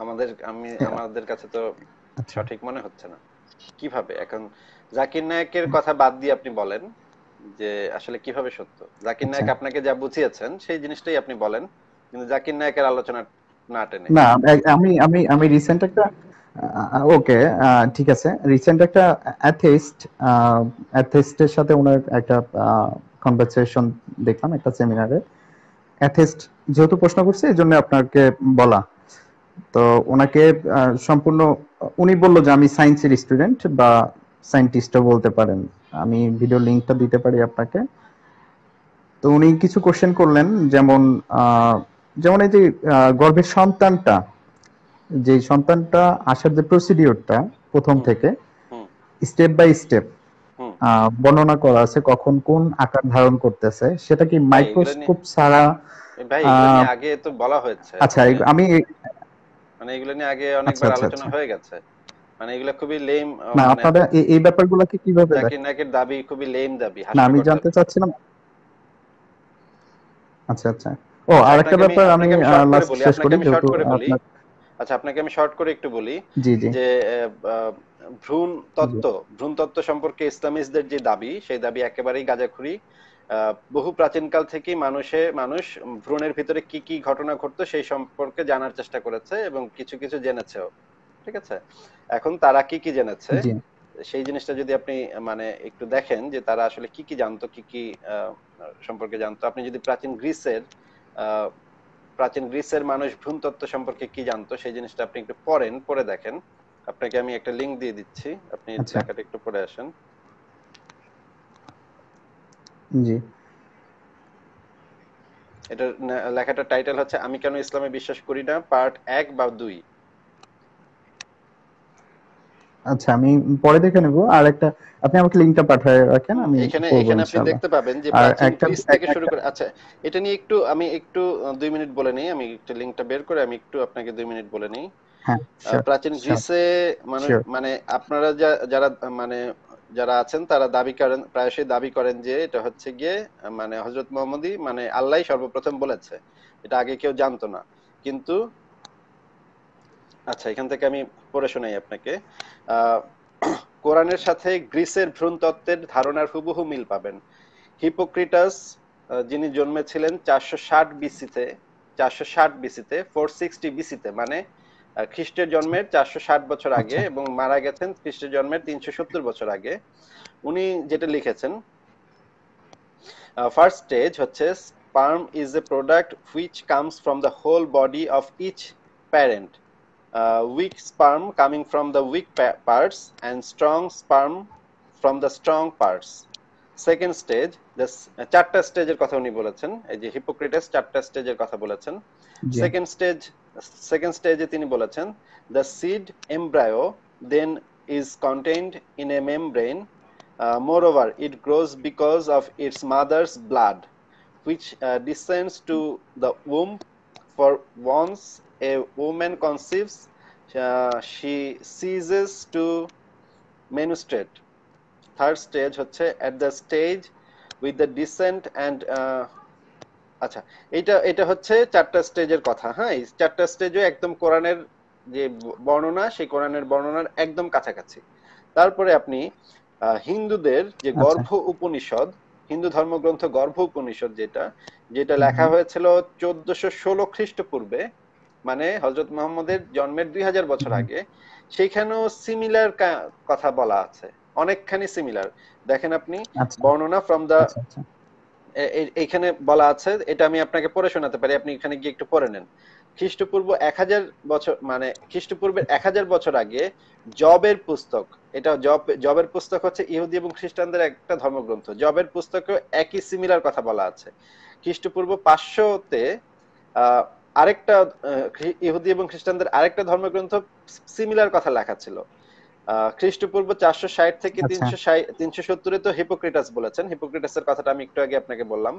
S1: আমাদের আমি হ্যাঁ। আমাদের কাছে তো আচ্ছা। সঠিক মনে হচ্ছে না কিভাবে এখন জাকির নায়কের কথা বাদ দিয়ে আপনি বলেন যে আসলে কিভাবে সত্য জাকির আচ্ছা। নায়ক আপনাকে যা বুঝিয়েছেন সেই জিনিসটাই আপনি বলেন কিন্তু জাকির নায়কের আলোচনা না টেনে না
S3: আমি আমি আমি রিসেন্ট একটা ওকে ঠিক আছে রিসেন্ট একটা অ্যাথিস্ট অ্যাথেইস্টের সাথে ওনার একটা কনভারসেশন দেখলাম একটা সেমিনারে অ্যাথিস্ট যেহেতু প্রশ্ন করছে এই জন্য আপনাকে বলা তো ওনাকে সম্পূর্ণ উনি বললো যে আমি সায়েন্সের স্টুডেন্ট বা সায়েন্টিস্ট বলতে পারেন আমি ভিডিও লিঙ্কটা দিতে পারি আপনাকে তো উনি কিছু কোশ্চেন করলেন যেমন যেমন এই যে গর্ভের সন্তানটা যে সন্তানটা আসার যে প্রসিডিওরটা প্রথম থেকে স্টেপ বাই স্টেপ বর্ণনা করা আছে কখন কোন আকার ধারণ করতেছে সেটা কি মাইক্রোস্কোপ ছাড়া আগে
S1: তো বলা হয়েছে আচ্ছা আমি মানে এগুলো নিয়ে আগে আচ্ছা, অনেকবার আচ্ছা, আলোচনা আচ্ছা। হয়ে গেছে মানে এগুলো খুবই লেম না মানে আপনারা এই
S3: ব্যাপারগুলো কি কিভাবে নাকি
S1: নাকি দাবি খুবই লেম দাবি না আমি
S3: জানতে চাচ্ছিলাম আচ্ছা আচ্ছা ও আরেকটা ব্যাপার আমি লাস্ট শেষ করি যেহেতু
S1: আচ্ছা আপনাকে আমি শর্ট করে একটু বলি যে ভ্রূণ তত্ত্ব ভ্রূণ তত্ত্ব সম্পর্কে ইসলামিস্টদের যে দাবি সেই দাবি একেবারেই গাজাখুরি বহু প্রাচীনকাল থেকে মানুষে মানুষ ভ্রূণের ভিতরে কি কি ঘটনা ঘটতো সেই সম্পর্কে জানার চেষ্টা করেছে এবং কিছু কিছু জেনেছেও ঠিক আছে এখন তারা কি কি জেনেছে সেই জিনিসটা যদি আপনি মানে একটু দেখেন যে তারা আসলে কি কি জানতো কি কি সম্পর্কে জানতো আপনি যদি প্রাচীন গ্রিসের প্রাচীন গ্রিসের মানুষ ভ্রূণতত্ত্ব সম্পর্কে কি জানতো সেই জিনিসটা আপনি একটু পড়েন পড়ে দেখেন আপনাকে আমি একটা লিংক দিয়ে দিচ্ছি আপনি আচ্ছা। একটু পড়ে আসেন জি এটা লেখাটা টাইটেল হচ্ছে আমি কেন ইসলামে বিশ্বাস করি না পার্ট এক বা দুই
S3: আচ্ছা আমি পরে দেখে নেব আর একটা আপনি আমাকে লিংকটা পাঠিয়ে রাখেন আমি এখানে এখানে আপনি দেখতে পাবেন যে প্রাচীন থেকে
S1: শুরু করে আচ্ছা এটা নিয়ে একটু আমি একটু 2 মিনিট বলে নেই আমি একটা লিংকটা বের করে আমি একটু আপনাকে 2 মিনিট বলে নেই হ্যাঁ, প্রাচীন গ্রিসে মানে মানে আপনারা যারা মানে যারা আছেন তারা দাবি করেন প্রায়শই দাবি করেন যে এটা হচ্ছে গিয়ে মানে হজরত মোহাম্মদী মানে আল্লাহ সর্বপ্রথম বলেছে এটা আগে কেউ জানতো না কিন্তু আচ্ছা এখান থেকে আমি পড়ে শোনাই আপনাকে কোরআনের সাথে গ্রিসের ভ্রূণ তত্ত্বের ধারণার হুবহু মিল পাবেন হিপোক্রিটাস যিনি জন্মেছিলেন চারশো ষাট বিসিতে চারশো ষাট বিসিতে ফোর সিক্সটি বিসিতে মানে খ্রিস্টের জন্মের আচ্ছা। চারশো বছর আগে আচ্ছা। এবং মারা গেছেন খ্রিস্টের জন্মের তিনশো বছর আগে উনি যেটা লিখেছেন ফার্স্ট স্টেজ হচ্ছে sperm is a product which comes from the whole body of each parent weak sperm coming from the weak parts and strong sperm from the strong parts second stage চারটা স্টেজের কথা উনি বলেছেন এই যে Hippocrates চারটা স্টেজের কথা বলেছেন সেকেন্ড স্টেজ সেকেন্ড স্টেজে তিনি বলেছেন the seed embryo then is contained in a membrane moreover it grows because of its mother's blood which uh, descends to the womb for once a woman conceives uh, she ceases to menstruate third stage হচ্ছে at the stage with the descent and uh, আচ্ছা এটা এটা হচ্ছে চারটা স্টেজের কথা হ্যাঁ এই চারটা স্টেজে একদম কোরআনের যে বর্ণনা সেই কোরআনের বর্ণনার একদম কাছাকাছি তারপরে আপনি হিন্দুদের যে আচ্ছা। গর্ভ উপনিষদ হিন্দু ধর্মগ্রন্থ গর্ভ উপনিষদ যেটা যেটা লেখা হয়েছিল চোদ্দশো ষোলো খ্রিস্টপূর্বে মানে হজরত মোহাম্মদের জন্মের দুই হাজার বছর আগে সেখানেও সিমিলার কথা বলা আছে অনেকখানি সিমিলার দেখেন আপনি আচ্ছা। বর্ণনা ফ্রম দা আচ্ছা, এখানে বলা আছে এটা আমি আপনাকে পড়ে শোনাতে পারি আপনি এখানে গিয়ে একটু পড়ে নেন খ্রিস্টপূর্ব এক হাজার বছর মানে খ্রিস্টপূর্বের এক হাজার বছর আগে জবের পুস্তক এটা জব জবের পুস্তক হচ্ছে ইহুদি এবং খ্রিস্টানদের একটা ধর্মগ্রন্থ জবের পুস্তকে একই সিমিলার কথা বলা আছে খ্রিস্টপূর্ব পাঁচশোতে আরেকটা ইহুদি এবং খ্রিস্টানদের আরেকটা ধর্মগ্রন্থ সিমিলার কথা লেখা ছিল খ্রিস্টপূর্ব চারশো ষাট থেকে আচ্ছা। তিনশো তিনশো সত্তরে তো হিপোক্রিটাস বলেছেন এর কথাটা আমি একটু আগে আপনাকে বললাম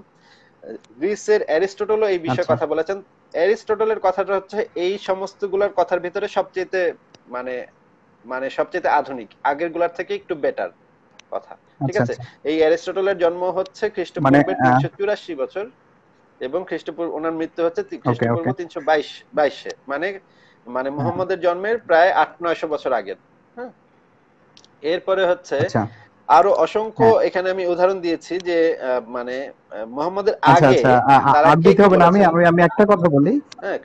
S1: গ্রিসের অ্যারিস্টোটল এই বিষয়ে আচ্ছা। কথা বলেছেন অ্যারিস্টোটল এর কথাটা হচ্ছে এই সমস্ত গুলার কথার ভিতরে সবচেয়ে মানে মানে সবচেয়ে আধুনিক আগের গুলার থেকে একটু বেটার কথা ঠিক আচ্ছা, আছে এই অ্যারিস্টোটল এর জন্ম হচ্ছে খ্রিস্টপূর্ব মানে, তিনশো চুরাশি বছর এবং খ্রিস্টপূর্ব ওনার মৃত্যু হচ্ছে খ্রিস্টপূর্ব তিনশো বাইশ বাইশে মানে মানে মুহাম্মদের জন্মের প্রায় আট নয়শো বছর আগের হ্যাঁ। এরপরে হচ্ছে আচ্ছা। আরো অসংখ্য হ্যাঁ। এখানে আমি উদাহরণ দিয়েছি যে মানে মোহাম্মদের আচ্ছা, আগে আচ্ছা, দিতে হবে না আমি
S3: আমি একটা কথা বলি
S1: হ্যাঁ,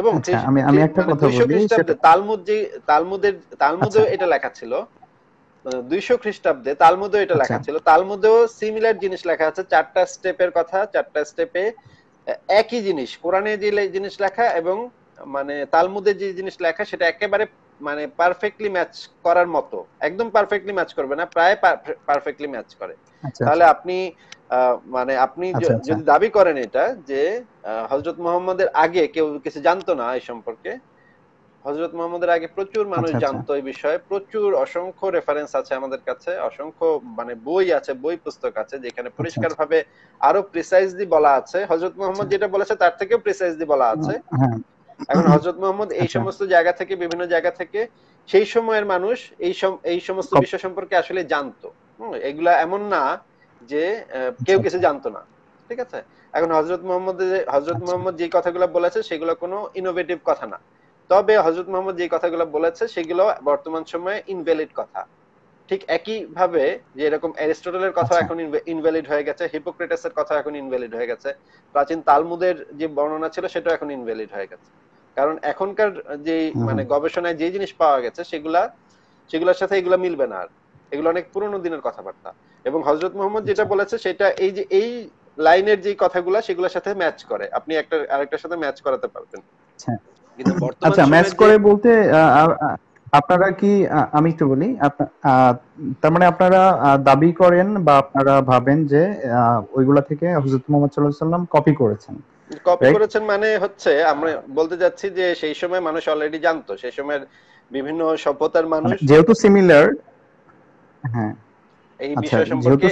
S1: এবং আমি আমি একটা মানে কথা বলি তালমুদ যে তালমুদের তালমুদেও এটা লেখা ছিল মানে দুইশো খ্রিস্টাব্দে তালমুদেও এটা লেখা ছিল তালমুদেও সিমিলার জিনিস লেখা আছে চারটা স্টেপের কথা চারটা স্টেপে একই জিনিস কোরআনে যে জিনিস লেখা এবং মানে তালমুদে যে জিনিস লেখা সেটা একেবারে মানে পারফেক্টলি ম্যাচ করার মতো একদম পারফেক্টলি ম্যাচ করবে না প্রায় পারফেক্টলি ম্যাচ করে আচ্ছা, তাহলে আচ্ছা। আপনি মানে আপনি আচ্ছা, যদি দাবি করেন এটা যে হজরত মোহাম্মদের আগে কেউ কিছু জানতো না এই সম্পর্কে হজরত মোহাম্মদের আগে প্রচুর মানুষ জানতো এই বিষয়ে প্রচুর অসংখ্য রেফারেন্স আছে আমাদের কাছে অসংখ্য মানে বই আছে বই পুস্তক আছে যেখানে পরিষ্কার ভাবে আরো প্রিসাইজলি বলা আছে হজরত মোহাম্মদ যেটা বলেছে তার থেকেও প্রিসাইজলি বলা হ্যাঁ, আছে হ্যাঁ। এখন হজরত মোহাম্মদ এই আচ্ছা। সমস্ত জায়গা থেকে বিভিন্ন জায়গা থেকে সেই সময়ের মানুষ এই এই সমস্ত বিষয় সম্পর্কে আসলে জানতো এগুলা এমন না যে আচ্ছা। কেউ কিছু জানতো না ঠিক আছে এখন হজরত মোহাম্মদ হজরত আচ্ছা। মোহাম্মদ যে কথাগুলো বলেছে সেগুলো কোনো ইনোভেটিভ কথা না তবে হজরত মোহাম্মদ যে কথাগুলো বলেছে সেগুলো বর্তমান সময়ে ইনভ্যালিড কথা ঠিক একই ভাবে যে এরকম অ্যারিস্টটলের কথা এখন ইনভ্যালিড হয়ে গেছে হিপোক্রেটাসের কথা এখন ইনভ্যালিড হয়ে গেছে প্রাচীন তালমুদের যে বর্ণনা ছিল সেটা এখন ইনভ্যালিড হয়ে গেছে কারণ এখনকার যে মানে গবেষণায় যে জিনিস পাওয়া গেছে সেগুলা সেগুলোর সাথে এগুলো মিলবে না আর এগুলো অনেক পুরনো দিনের কথাবার্তা এবং হজরত মোহাম্মদ যেটা আচ্ছা। বলেছে সেটা এই যে এই লাইনের যে কথাগুলো সেগুলোর সাথে ম্যাচ করে আপনি একটা আরেকটার সাথে ম্যাচ করাতে পারবেন আচ্ছা, আচ্ছা ম্যাচ করে
S3: বলতে আপনারা কি আমি একটু বলি তার মানে আপনারা দাবি করেন বা আপনারা ভাবেন যে ওইগুলা থেকে হজরত মোহাম্মদ সাল্লাহ সাল্লাম কপি করেছেন
S1: কপি করেছেন মানে হচ্ছে আমরা বলতে যাচ্ছি যে সেই সময় মানুষ অলরেডি জানতো সেই সময়ের বিভিন্ন সভ্যতার আচ্ছা, মানুষ
S3: যেহেতু সিমিলার হ্যাঁ
S1: আচ্ছা,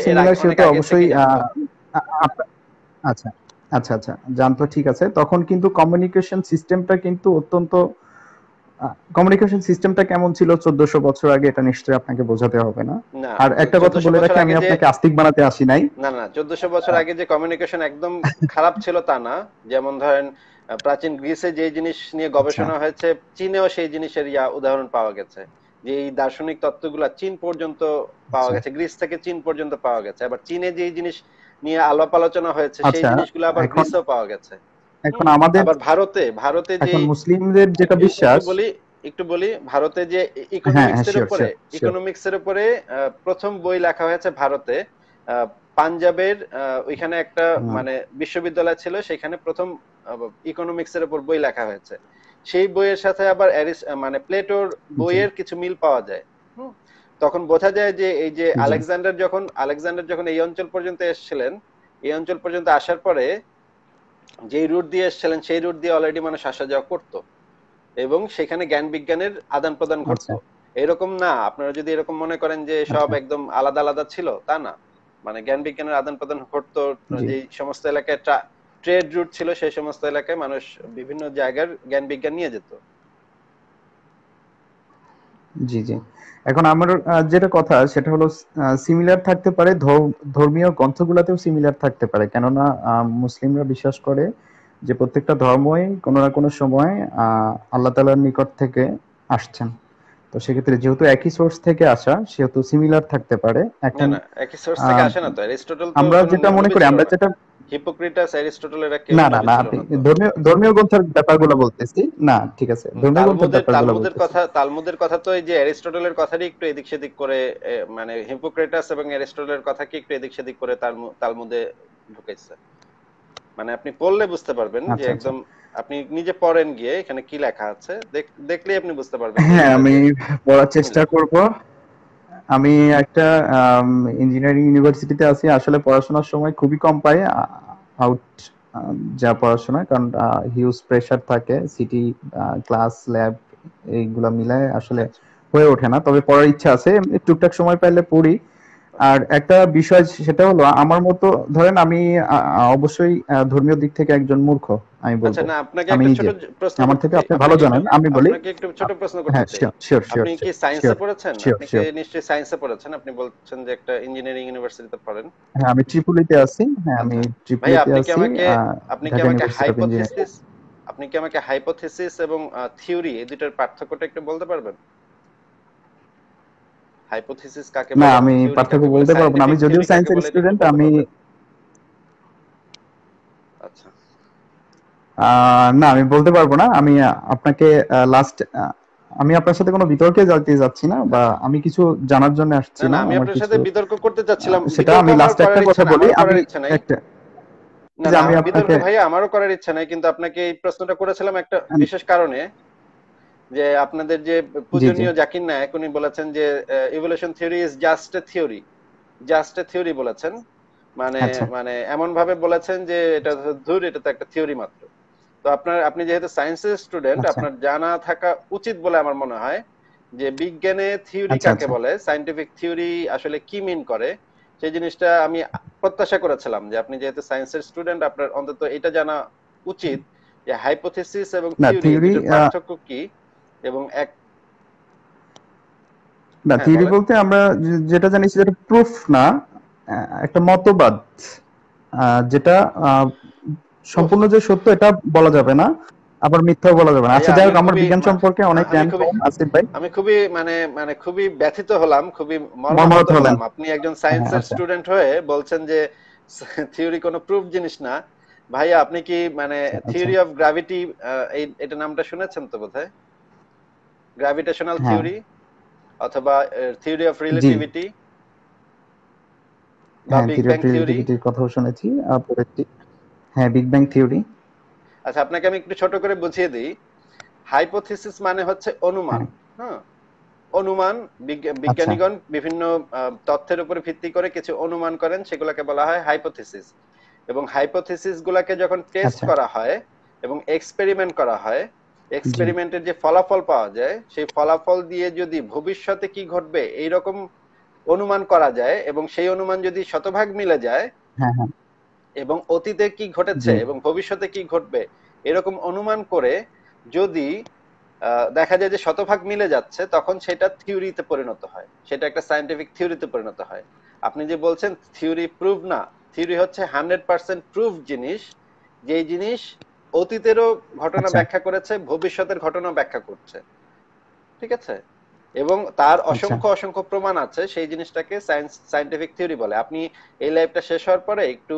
S1: সিমিলার সেটা অবশ্যই
S3: আচ্ছা আচ্ছা আচ্ছা জানতো ঠিক আছে তখন কিন্তু কমিউনিকেশন সিস্টেমটা কিন্তু অত্যন্ত কমিউনিকেশন সিস্টেমটা কেমন ছিল চোদ্দশো বছর আগে এটা নিশ্চয়ই আপনাকে বোঝাতে হবে না
S1: আর একটা কথা বলে রাখি আমি আপনাকে
S3: আস্তিক বানাতে আসি নাই
S1: না না চোদ্দশো বছর আগে যে কমিউনিকেশন একদম খারাপ ছিল তা না যেমন ধরেন প্রাচীন গ্রিসে যে জিনিস নিয়ে গবেষণা আচ্ছা। হয়েছে চীনেও সেই জিনিসের ইয়া উদাহরণ পাওয়া গেছে যে এই দার্শনিক তত্ত্বগুলো চীন পর্যন্ত পাওয়া আচ্ছা। গেছে গ্রিস থেকে চীন পর্যন্ত পাওয়া গেছে আবার চীনে যে জিনিস নিয়ে আলাপ আলোচনা হয়েছে সেই আচ্ছা। জিনিসগুলো আবার গ্রিসেও পাওয়া গেছে এখন আমাদের ভারতে ভারতে যে
S3: মুসলিমদের যেটা বিশ্বাস বলি
S1: একটু বলি ভারতে যে ইকোনমিক্সের e- হ্যাঁ, হ্যাঁ, উপরে ইকোনমিক্সের উপরে প্রথম বই লেখা হয়েছে ভারতে পাঞ্জাবের ওইখানে একটা মানে বিশ্ববিদ্যালয় ছিল সেখানে প্রথম ইকোনমিক্স এর উপর বই লেখা হয়েছে সেই বইয়ের সাথে আবার মানে প্লেটোর বইয়ের কিছু মিল পাওয়া যায় তখন বোঝা যায় যে এই যে আলেকজান্ডার যখন আলেকজান্ডার যখন এই অঞ্চল পর্যন্ত এসেছিলেন এই অঞ্চল পর্যন্ত আসার পরে যেই রুট দিয়ে এসেছিলেন সেই রুট দিয়ে অলরেডি মানুষ আসা যাওয়া করতো এবং সেখানে জ্ঞান বিজ্ঞানের আদান প্রদান ঘটতো আচ্ছা। এরকম না আপনারা যদি এরকম মনে করেন যে সব আচ্ছা। একদম আলাদা আলাদা ছিল তা না মানে জ্ঞান বিজ্ঞানের আদান প্রদান ঘটতো যে সমস্ত এলাকায় ট্রেড রুট ছিল সেই সমস্ত এলাকায় মানুষ বিভিন্ন জায়গার জ্ঞান বিজ্ঞান নিয়ে যেত
S3: জি জি এখন আমার যেটা কথা সেটা হলো সিমিলার থাকতে পারে ধর্মীয় গ্রন্থগুলাতেও সিমিলার থাকতে পারে কেননা মুসলিমরা বিশ্বাস করে যে প্রত্যেকটা ধর্মই কোনো না কোনো সময় আল্লাহ তালার নিকট থেকে আসছেন তো সেক্ষেত্রে যেহেতু একই সোর্স থেকে আসা সেহেতু সিমিলার থাকতে পারে এখন
S1: আমরা যেটা মনে করি আমরা যেটা অ্যারিস্টটল না না মানে না
S3: ধর্মীয় ধর্মীয় গ্রন্থের ব্যাপারগুলো বলতেছি না ঠিক আছে
S1: ধর্মীয় গ্রন্থের ব্যাপারগুলো তালমুদের কথা তালমুদের কথা তো এই যে কথারই একটু এদিক সেদিক করে মানে এবং একটু এদিক সেদিক করে তালমুদে মানে আপনি পড়লে বুঝতে পারবেন যে আচ্ছা, আচ্ছা। একদম আপনি নিজে পড়েন গিয়ে এখানে কি লেখা আছে দেখলেই আপনি বুঝতে পারবেন হ্যাঁ
S3: আমি পড়ার চেষ্টা করব আমি একটা ইঞ্জিনিয়ারিং ইউনিভার্সিটিতে আছি আসলে পড়াশোনার সময় খুবই কম পাই আউট um, যা পড়াশোনা কারণ হিউজ প্রেশার থাকে সিটি ক্লাস ল্যাব এইগুলা মিলায় আসলে হয়ে ওঠে না তবে পড়ার ইচ্ছা আছে টুকটাক সময় পাইলে পড়ি আর একটা বিষয় সেটা হলো আমার মতো ধরেন আমি অবশ্যই ধর্মীয় দিক থেকে একজন মূর্খ আমি বলবো আচ্ছা, আপনাকে একটা ছোট প্রশ্ন আমার থেকে আপনি ভালো জানেন আমি বলি আপনাকে ছোট প্রশ্ন করতে হ্যাঁ শিওর শিওর আপনি কি সায়েন্সে পড়েছেন আপনি কি
S1: নিশ্চয়ই সায়েন্সে পড়েছেন আপনি বলছেন যে একটা ইঞ্জিনিয়ারিং ইউনিভার্সিটিতে পড়েন
S3: হ্যাঁ আমি ত্রিপুলিতে আছি হ্যাঁ আমি আচ্ছা। ত্রিপুলিতে আছি আপনি কি আমাকে আপনি কি আমাকে
S1: আপনি কি আমাকে এবং থিওরি এই দুটার পার্থক্যটা একটু বলতে পারবেন হাইপোথিসিস কাকে না আমি পার্থক্য বলতে পারবো না আমি যদিও সায়েন্সের
S3: স্টুডেন্ট আমি না আমি বলতে পারবো না আমি আপনাকে লাস্ট আমি আপনার সাথে কোনো বিতর্কে যেতে যাচ্ছি না বা আমি কিছু জানার জন্য আসছি না আমি আপনার সাথে বিতর্ক
S1: করতে চাচ্ছিলাম সেটা আমি লাস্ট একটা কথা বলি আমি একটা
S2: না আমি বিতর্ক ভাই
S1: আমারও করার ইচ্ছা নাই কিন্তু আপনাকে এই প্রশ্নটা করেছিলাম একটা হ্যাঁ। বিশেষ কারণে যে আপনাদের যে পূজনীয় জাকির নায়ক উনি বলেছেন যে evolution theory is just a theory just a theory বলেছেন মানে আচ্ছা। মানে এমন ভাবে বলেছেন যে এটা ধুর এটা তো একটা থিওরি মাত্র আপনার আপনি যেহেতু সায়েন্সের স্টুডেন্ট আচ্ছা। আপনার জানা থাকা উচিত বলে আমার মনে হয় যে বিজ্ঞানে থিওরি আচ্ছা, কাকে আচ্ছা। বলে সাইন্টিফিক থিওরি আসলে কি মিন করে সেই জিনিসটা আমি প্রত্যাশা করেছিলাম যে আপনি যেহেতু সায়েন্সের স্টুডেন্ট আপনার অন্তত এটা জানা উচিত যে হাইপোথেসিস এবং থিওরি পার্থক্য কি এবং এক
S3: না থিওরি হ্যাঁ, বলতে আমরা যেটা জানি সেটা প্রুফ না একটা মতবাদ যেটা সম্পূর্ণ যে সত্য এটা বলা যাবে না আবার মিথ্যাও বলা যাবে না আচ্ছা যাই হোক আমার বিজ্ঞান সম্পর্কে অনেক জ্ঞান কম আসিফ ভাই
S1: আমি খুবই মানে মানে খুবই ব্যথিত হলাম খুবই মর্মাহত হলাম আপনি একজন সায়েন্সের হ্যাঁ, স্টুডেন্ট আচ্ছা। হয়ে বলছেন যে থিওরি কোনো প্রুফ জিনিস না ভাইয়া আপনি কি মানে থিওরি অফ গ্র্যাভিটি এই এটা নামটা শুনেছেন তো বোধহয় গ্র্যাভিটেশনাল থিওরি অথবা থিওরি অফ রিলেটিভিটি
S3: বা বিগ ব্যাং থিওরি কথাও শুনেছি আপনি হ্যাঁ বিগ ব্যাং থিওরি
S1: আচ্ছা আপনাকে আমি একটু ছোট করে বুঝিয়ে দিই হাইপোথিসিস মানে হচ্ছে অনুমান হ্যাঁ অনুমান আচ্ছা। বিজ্ঞানীগণ বিভিন্ন তথ্যের উপর ভিত্তি করে কিছু অনুমান করেন সেগুলোকে বলা হয় হাইপোথিসিস এবং হাইপোথিসিস গুলাকে যখন টেস্ট আচ্ছা। করা হয় এবং এক্সপেরিমেন্ট করা হয় এক্সপেরিমেন্টের যে ফলাফল পাওয়া যায় সেই ফলাফল দিয়ে যদি ভবিষ্যতে কি ঘটবে এই রকম অনুমান করা যায় এবং সেই অনুমান যদি শতভাগ মিলে যায় হ্যাঁ, হ্যাঁ। এবং অতীতে কি ঘটেছে এবং ভবিষ্যতে কি ঘটবে এরকম অনুমান করে যদি দেখা যায় যে শতভাগ মিলে যাচ্ছে তখন সেটা থিওরিতে পরিণত হয় সেটা একটা সায়েন্টিফিক থিওরিতে পরিণত হয় আপনি যে বলছেন থিওরি প্রুভ না থিওরি হচ্ছে হান্ড্রেড পার্সেন্ট প্রুভ জিনিস যে জিনিস অতীতেরও ঘটনা আচ্ছা। ব্যাখ্যা করেছে ভবিষ্যতের ঘটনা ব্যাখ্যা করছে ঠিক আছে এবং তার আচ্ছা। অসংখ্য অসংখ্য প্রমাণ আছে সেই জিনিসটাকে সায়েন্স সায়েন্টিফিক থিওরি বলে আপনি এই লাইভটা শেষ হওয়ার পরে একটু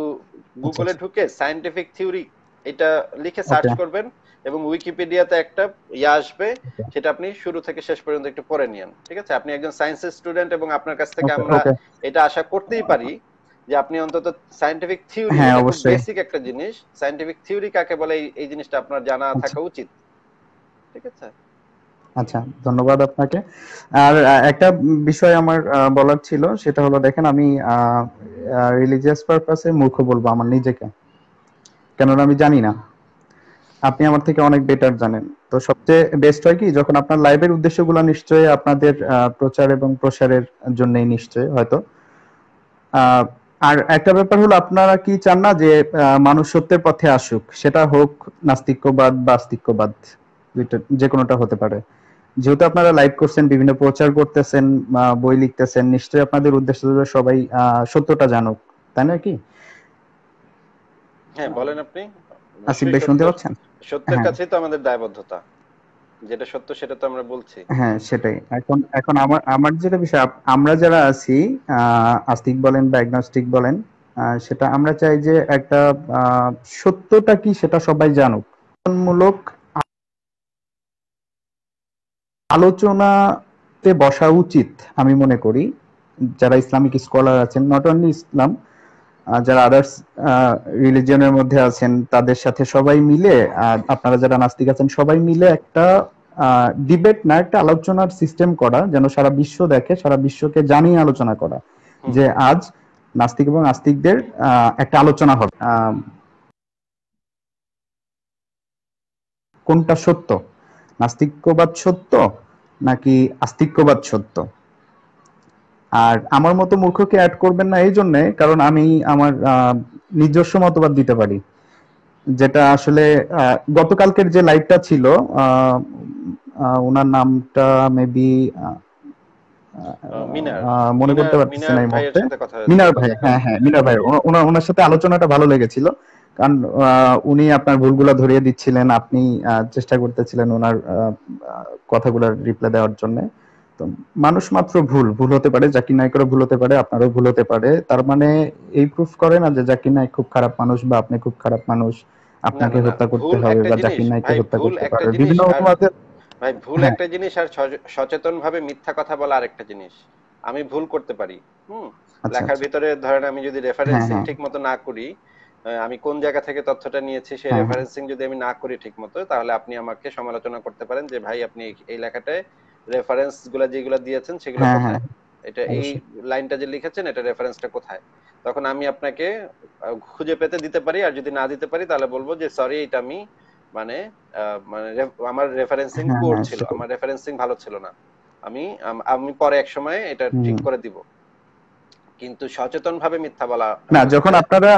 S1: গুগলে আচ্ছা। ঢুকে সায়েন্টিফিক থিওরি এটা লিখে সার্চ আচ্ছা। করবেন এবং উইকিপিডিয়াতে একটা ইয়ে আসবে সেটা আপনি শুরু থেকে শেষ পর্যন্ত একটু পড়ে নিন ঠিক আছে আপনি একজন সায়েন্সের স্টুডেন্ট এবং আপনার কাছ থেকে আমরা এটা আশা করতেই পারি যে আপনি অন্তত সায়েন্টিফিক থিওরি হ্যাঁ অবশ্যই বেসিক একটা জিনিস সায়েন্টিফিক থিওরি কাকে বলে এই জিনিসটা আপনার জানা থাকা উচিত ঠিক আছে
S3: আচ্ছা ধন্যবাদ আপনাকে আর একটা বিষয় আমার বলার ছিল সেটা হলো দেখেন আমি রিলিজিয়াস পারপাসে মূর্খ বলবো আমার নিজেকে কেননা আমি জানি না আপনি আমার থেকে অনেক বেটার জানেন তো সবচেয়ে বেস্ট হয় কি যখন আপনার লাইভের উদ্দেশ্যগুলো নিশ্চয়ই আপনাদের প্রচার এবং প্রসারের জন্যই নিশ্চয় হয়তো আর একটা ব্যাপার হলো আপনারা কি চান না যে মানুষ সত্যের পথে আসুক সেটা হোক নাস্তিক্যবাদ বা আস্তিক্যবাদ যে কোনোটা হতে পারে যেহেতু আপনারা লাইভ করছেন বিভিন্ন প্রচার করতেছেন বই লিখতেছেন নিশ্চয়ই আপনাদের উদ্দেশ্য হলো সবাই সত্যটা জানুক তাই না কি
S1: হ্যাঁ বলেন আপনি আসিফ ভাই শুনতে পাচ্ছেন সত্যের হ্যাঁ। কাছেই তো আমাদের দায়বদ্ধতা যেটা সত্য সেটা তো আমরা বলছি হ্যাঁ
S3: সেটাই এখন এখন আমার আমার যেটা বিষয় আমরা যারা আছি আস্তিক বলেন ডায়াগনস্টিক বলেন সেটা আমরা চাই যে একটা সত্যটা কি সেটা সবাই জানুক মূলক আলোচনাতে বসা উচিত আমি মনে করি যারা ইসলামিক স্কলার আছেন নট অনলি ইসলাম যারা আদার্স রিলিজিয়নের মধ্যে আছেন তাদের সাথে সবাই মিলে আপনারা যারা নাস্তিক আছেন সবাই মিলে একটা ডিবেট না একটা আলোচনার সিস্টেম করা যেন সারা বিশ্ব দেখে সারা বিশ্বকে জানিয়ে আলোচনা করা যে আজ নাস্তিক এবং আস্তিকদের একটা আলোচনা হবে কোনটা সত্য নাস্তিক্যবাদ সত্য নাকি আস্তিক্যবাদ সত্য আর আমার মতো মূর্খকে অ্যাড করবেন না এই জন্যে কারণ আমি আমার নিজস্ব মতবাদ দিতে পারি যেটা আসলে গতকালকের যে লাইভটা ছিল ওনার নামটা মেবি মনে করতে পারতেছি না মিনার ভাই হ্যাঁ হ্যাঁ মিনার ভাই ওনার সাথে আলোচনাটা ভালো লেগেছিল কারণ উনি আপনার ভুলগুলো ধরিয়ে দিচ্ছিলেন আপনি চেষ্টা করতেছিলেন ওনার কথাগুলো রিপ্লাই দেওয়ার জন্য তো মানুষ মাত্র ভুল ভুল হতে পারে জাকির নায়কেরও ভুল হতে পারে আপনারও ভুল হতে পারে তার মানে এই প্রুফ করে না যে জাকির নায়ক খুব খারাপ মানুষ বা আপনি খুব খারাপ মানুষ আপনাকে হত্যা করতে হবে বা জাকির নায়ককে হত্যা করতে পারে বিভিন্ন
S1: ভাই ভুল হ্যাঁ। একটা জিনিস আর সচেতন ভাবে মিথ্যা কথা বলা আরেকটা জিনিস আমি ভুল করতে পারি হুম আচ্ছা, লেখার আচ্ছা। ভিতরে ধরেন আমি যদি রেফারেন্স হ্যাঁ, হ্যাঁ। ঠিক মতো না করি আমি কোন জায়গা থেকে তথ্যটা নিয়েছি সেই রেফারেন্সিং হ্যাঁ, হ্যাঁ। যদি আমি না করি ঠিক মতো তাহলে আপনি আমাকে সমালোচনা করতে পারেন যে ভাই আপনি এই লেখাটায় রেফারেন্স গুলো যেগুলো দিয়েছেন সেগুলো হ্যাঁ, এটা এই লাইনটা যে লিখেছেন এটা রেফারেন্সটা কোথায় তখন আমি আপনাকে খুঁজে পেতে দিতে পারি আর যদি না দিতে পারি তাহলে বলবো যে সরি এটা আমি মানে মানে আমার রেফারেন্সিং পোর ছিল আমার রেফারেন্সিং ভালো ছিল না আমি আমি পরে এক সময় এটা ঠিক করে দিব কিন্তু সচেতন ভাবে মিথ্যা বলা
S3: না যখন আপনারা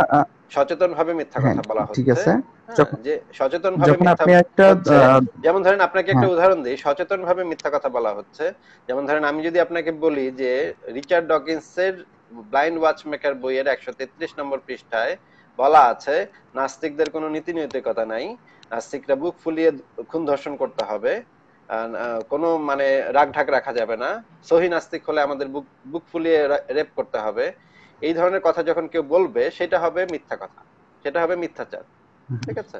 S1: সচেতন ভাবে মিথ্যা কথা হ্যাঁ, বলা হচ্ছে ঠিক আছে হ্যাঁ, যে সচেতন ভাবে আপনি একটা যেমন ধরেন আপনাকে একটা হ্যাঁ। উদাহরণ দিই সচেতন ভাবে মিথ্যা কথা বলা হচ্ছে যেমন ধরেন আমি যদি আপনাকে বলি যে রিচার্ড ডকিন্সের ব্লাইন্ড ওয়াচমেকার বইয়ের 133 নম্বর পৃষ্ঠায় বলা আছে নাস্তিকদের কোনো নীতি নৈতিকতা নাই নাস্তিকরা বুক ফুলিয়ে খুন ধর্ষণ করতে হবে কোনো মানে রাগ ঢাক রাখা যাবে না সহি নাস্তিক হলে আমাদের বুক বুক ফুলিয়ে রেপ করতে হবে এই ধরনের কথা যখন কেউ বলবে সেটা হবে মিথ্যা কথা সেটা হবে মিথ্যাচার ঠিক আছে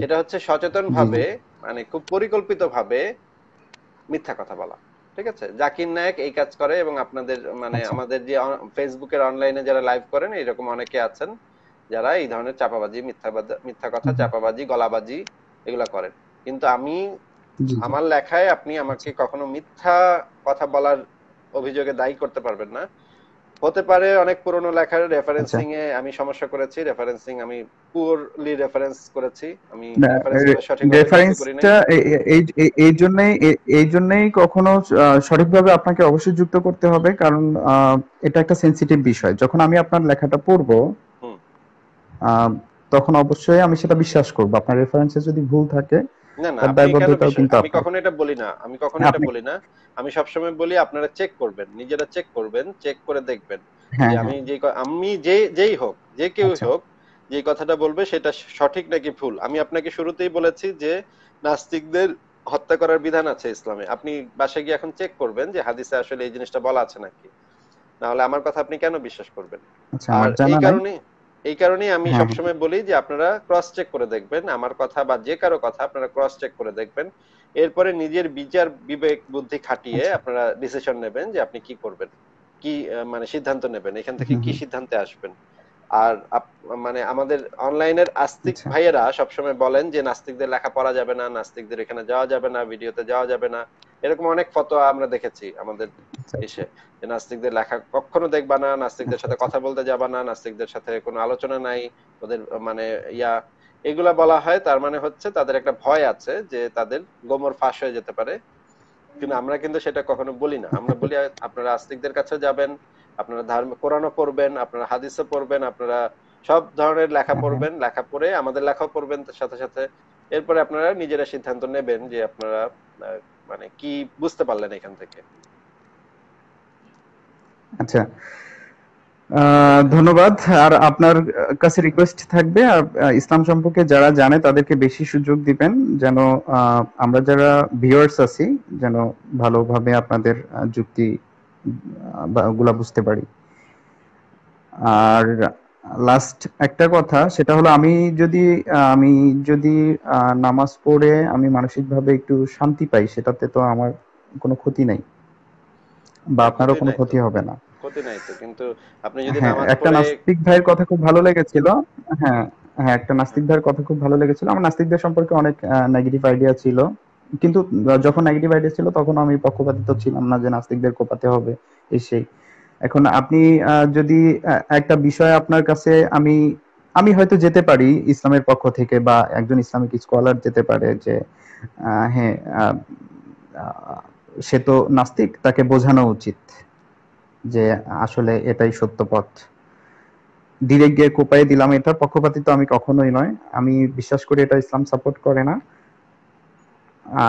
S1: সেটা হচ্ছে সচেতন ভাবে মানে খুব পরিকল্পিত ভাবে মিথ্যা কথা বলা ঠিক আছে জাকির নায়ক এই কাজ করে এবং আপনাদের মানে আচ্ছা। আমাদের যে ফেসবুকের অনলাইনে যারা লাইভ করেন এরকম অনেকে আছেন যারা এই ধরনের চাপাবাজি মিথ্যা মিথ্যা কথা চাপাবাজি গলাবাজি এগুলা করেন কিন্তু আমি আমার লেখায় আপনি আমাকে কখনো মিথ্যা কথা বলার অভিযোগে দায়ী করতে পারবেন না হতে পারে অনেক পুরনো লেখার রেফারেন্সিং আচ্ছা। এ আমি সমস্যা করেছি রেফারেন্সিং আমি পুরলি রেফারেন্স করেছি আমি রেফারেন্সটা
S3: এই জন্যই এই জন্যই কখনো সঠিকভাবে আপনাকে অবশ্যই যুক্ত করতে হবে কারণ এটা একটা সেনসিটিভ বিষয় যখন আমি আপনার লেখাটা পড়ব তখন অবশ্যই আমি সেটা বিশ্বাস করব আপনার রেফারেন্সে যদি ভুল থাকে
S1: না না আমি কখনো এটা বলি না আমি কখনো হ্যাঁ, এটা বলি না আমি সবসময় বলি আপনারা চেক করবেন নিজেরা চেক করবেন চেক করে দেখবেন হ্যাঁ, হ্যাঁ। আমি যে আমি যে যেই হোক যে কেউ আচ্ছা। হোক যে কথাটা বলবে সেটা সঠিক নাকি ভুল আমি আপনাকে শুরুতেই বলেছি যে নাস্তিকদের হত্যা করার বিধান আছে ইসলামে আপনি বাসায় গিয়ে এখন চেক করবেন যে হাদিসে আসলে এই জিনিসটা বলা আছে নাকি না হলে আমার কথা আপনি কেন বিশ্বাস করবেন
S3: আচ্ছা, আর এই কারণে
S1: এই কারণেই আমি হ্যাঁ। সবসময় বলি যে আপনারা ক্রস চেক করে দেখবেন আমার কথা বা যে কারো কথা আপনারা ক্রস চেক করে দেখবেন এরপরে নিজের বিচার বিবেক বুদ্ধি খাটিয়ে আচ্ছা। আপনারা ডিসিশন নেবেন যে আপনি কি করবেন কি মানে সিদ্ধান্ত নেবেন এখান থেকে কি সিদ্ধান্তে আসবেন আর মানে আমাদের অনলাইনের আস্তিক আচ্ছা। ভাইয়েরা সবসময় বলেন যে নাস্তিকদের লেখা পড়া যাবে না নাস্তিকদের এখানে যাওয়া যাবে না ভিডিওতে যাওয়া যাবে না এরকম অনেক ফতোয়া আমরা দেখেছি আমাদের আচ্ছা। দেশে যে নাস্তিকদের লেখা কখনো দেখবা না নাস্তিকদের সাথে কথা বলতে যাবা না নাস্তিকদের সাথে কোনো আলোচনা নাই ওদের মানে ইয়া এগুলা বলা হয় তার মানে হচ্ছে তাদের একটা ভয় আছে যে তাদের গোমর ফাঁস হয়ে যেতে পারে কিন্তু আমরা কিন্তু সেটা কখনো বলি না আমরা বলি আপনারা আস্তিকদের কাছে যাবেন আপনারা ধর্ম কোরআনও পড়বেন আপনারা হাদিসও পড়বেন আপনারা সব ধরনের লেখা পড়বেন লেখা পড়ে আমাদের লেখাও পড়বেন সাথে সাথে এরপরে আপনারা নিজেরা সিদ্ধান্ত নেবেন যে আপনারা মানে কি বুঝতে পারলেন এখান থেকে
S3: আচ্ছা ধন্যবাদ আর আপনার কাছে রিকোয়েস্ট থাকবে ইসলাম সম্পর্কে যারা জানে তাদেরকে বেশি সুযোগ দিবেন যেন আমরা যারা ভিউয়ার্স আছি যেন ভালোভাবে আপনাদের যুক্তি গুলা বুঝতে পারি আর লাস্ট একটা কথা সেটা হলো আমি যদি আমি যদি নামাজ পড়ে আমি মানসিকভাবে একটু শান্তি পাই সেটাতে তো আমার কোনো ক্ষতি নাই বা আপনারও কোনো ক্ষতি হবে না
S1: হ্যাঁ, একটা নাস্তিক
S3: ভাইয়ের কথা খুব ভালো লেগেছিল হ্যাঁ হ্যাঁ একটা নাস্তিক ভাইয়ের কথা খুব ভালো লেগেছিল আমার নাস্তিকদের সম্পর্কে অনেক নেগেটিভ আইডিয়া ছিল কিন্তু যখন নেগেটিভ আইডিয়া ছিল তখন আমি পক্ষপাতিত ছিলাম না যে নাস্তিকদের কোপাতে হবে এসেই সেই এখন আপনি যদি একটা বিষয় আপনার কাছে আমি আমি হয়তো যেতে পারি ইসলামের পক্ষ থেকে বা একজন ইসলামিক স্কলার যেতে পারে যে হ্যাঁ সে তো নাস্তিক তাকে বোঝানো উচিত যে আসলে এটাই সত্য পথ ডিরেক্ট গিয়ে কোপাই দিলাম এটা পক্ষপাতি তো আমি কখনোই নয় আমি বিশ্বাস করি এটা ইসলাম সাপোর্ট করে না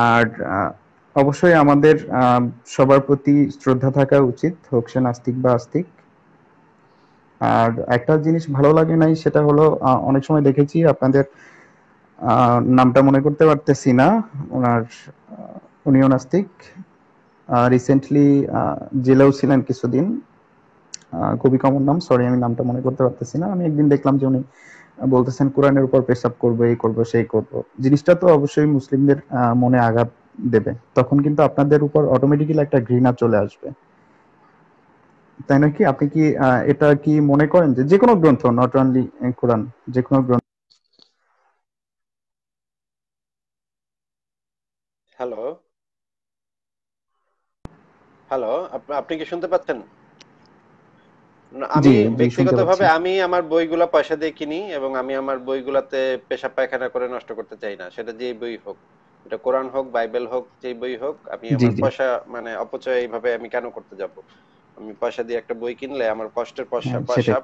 S3: আর অবশ্যই আমাদের সবার প্রতি শ্রদ্ধা থাকা উচিত হোক সে নাস্তিক বা আস্তিক আর একটা জিনিস ভালো লাগে নাই সেটা হলো অনেক সময় দেখেছি আপনাদের নামটা মনে করতে পারতেছি না ওনার উনিও নাস্তিক রিসেন্টলি জেলেও ছিলেন কিছুদিন কবি কমন নাম সরি আমি নামটা মনে করতে পারতেছি না আমি একদিন দেখলাম যে উনি বলতেছেন কোরআনের উপর পেশাব করবো এই করবো সেই করবো জিনিসটা তো অবশ্যই মুসলিমদের মনে আঘাত দেবে তখন কিন্তু আপনাদের উপর অটোমেটিক্যালি একটা ঘৃণা চলে আসবে তাই নাকি আপনি কি এটা কি মনে করেন যে যে কোনো গ্রন্থ নট অনলি কোরআন যে কোনো গ্রন্থ
S1: হ্যালো হ্যালো আপনি কি শুনতে পাচ্ছেন আমি ব্যক্তিগতভাবে আমি আমার বইগুলা পয়সা দিয়ে কিনি এবং আমি আমার বইগুলাতে পেশা পায়খানা করে নষ্ট করতে চাই না সেটা যে বই হোক এটা কোরআন হোক বাইবেল হোক যেই বই হোক আমি আমার পয়সা মানে অপচয় এইভাবে আমি কেন করতে যাব আমি পয়সা দিয়ে একটা বই কিনলে আমার কষ্টের পয়সা হ্যাঁ, পয়সা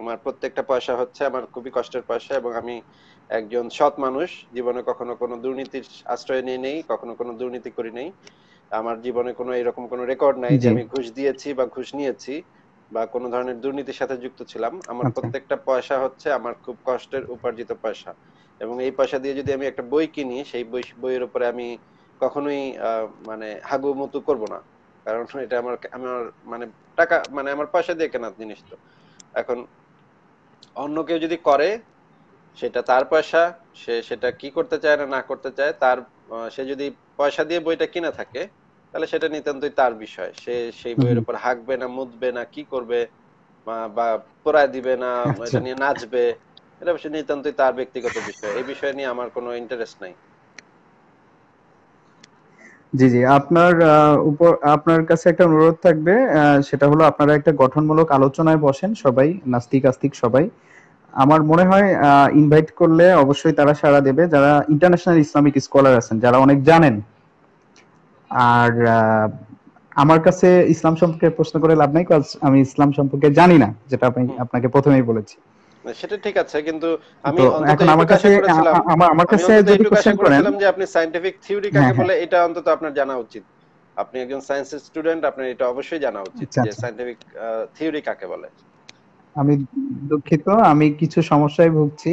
S1: আমার প্রত্যেকটা পয়সা হচ্ছে আমার খুবই কষ্টের পয়সা এবং আমি একজন সৎ মানুষ জীবনে কখনো কোনো দুর্নীতির আশ্রয় নিয়ে নেই কখনো কোনো দুর্নীতি করি নেই আমার জীবনে কোনো এরকম কোনো রেকর্ড নাই যে আমি ঘুষ দিয়েছি বা ঘুষ নিয়েছি বা কোনো ধরনের দুর্নীতির সাথে যুক্ত ছিলাম আমার আচ্ছা। প্রত্যেকটা পয়সা হচ্ছে আমার খুব কষ্টের উপার্জিত পয়সা এবং এই পয়সা দিয়ে যদি আমি একটা বই কিনি সেই বই বইয়ের উপরে আমি কখনোই মানে হাগু মতো করব না কারণ এটা আমার আমার মানে টাকা মানে আমার পয়সা দিয়ে কেনা জিনিস তো এখন অন্য কেউ যদি করে সেটা তার পয়সা সে সেটা কি করতে চায় না না করতে চায় তার সে যদি পয়সা দিয়ে বইটা কিনে থাকে তাহলে সেটা নিতান্তই তার বিষয় সে সেই বইয়ের উপর হাঁকবে না মুদবে না কি করবে বা পোড়ায় দিবে না আচ্ছা। এটা নিয়ে নাচবে এটা অবশ্য নিতান্তই তার ব্যক্তিগত বিষয় এই বিষয় নিয়ে আমার কোনো ইন্টারেস্ট নাই
S3: জি জি আপনার উপর আপনার কাছে একটা অনুরোধ থাকবে সেটা হলো আপনারা একটা গঠনমূলক আলোচনায় বসেন সবাই নাস্তিক আস্তিক সবাই আমার মনে হয় ইনভাইট করলে অবশ্যই তারা সাড়া দেবে যারা ইন্টারন্যাশনাল ইসলামিক স্কলার আছেন যারা অনেক জানেন আর আমার কাছে ইসলাম সম্পর্কে প্রশ্ন করে লাভ নাই কাজ আমি ইসলাম সম্পর্কে জানি না যেটা আমি আপনাকে প্রথমেই বলেছি
S1: সেটা ঠিক আছে কিন্তু আমি এখন আমার কাছে আমার আমার কাছে যদি কোশ্চেন করেন যে আপনি সায়েন্টিফিক থিওরি কাকে হ্যাঁ, হ্যাঁ। বলে এটা অন্তত আপনার জানা উচিত আপনি একজন সায়েন্স স্টুডেন্ট আপনার এটা অবশ্যই জানা উচিত আচ্ছা, যে সায়েন্টিফিক আচ্ছা। থিওরি কাকে বলে
S3: আমি দুঃখিত আমি কিছু সমস্যায় ভুগছি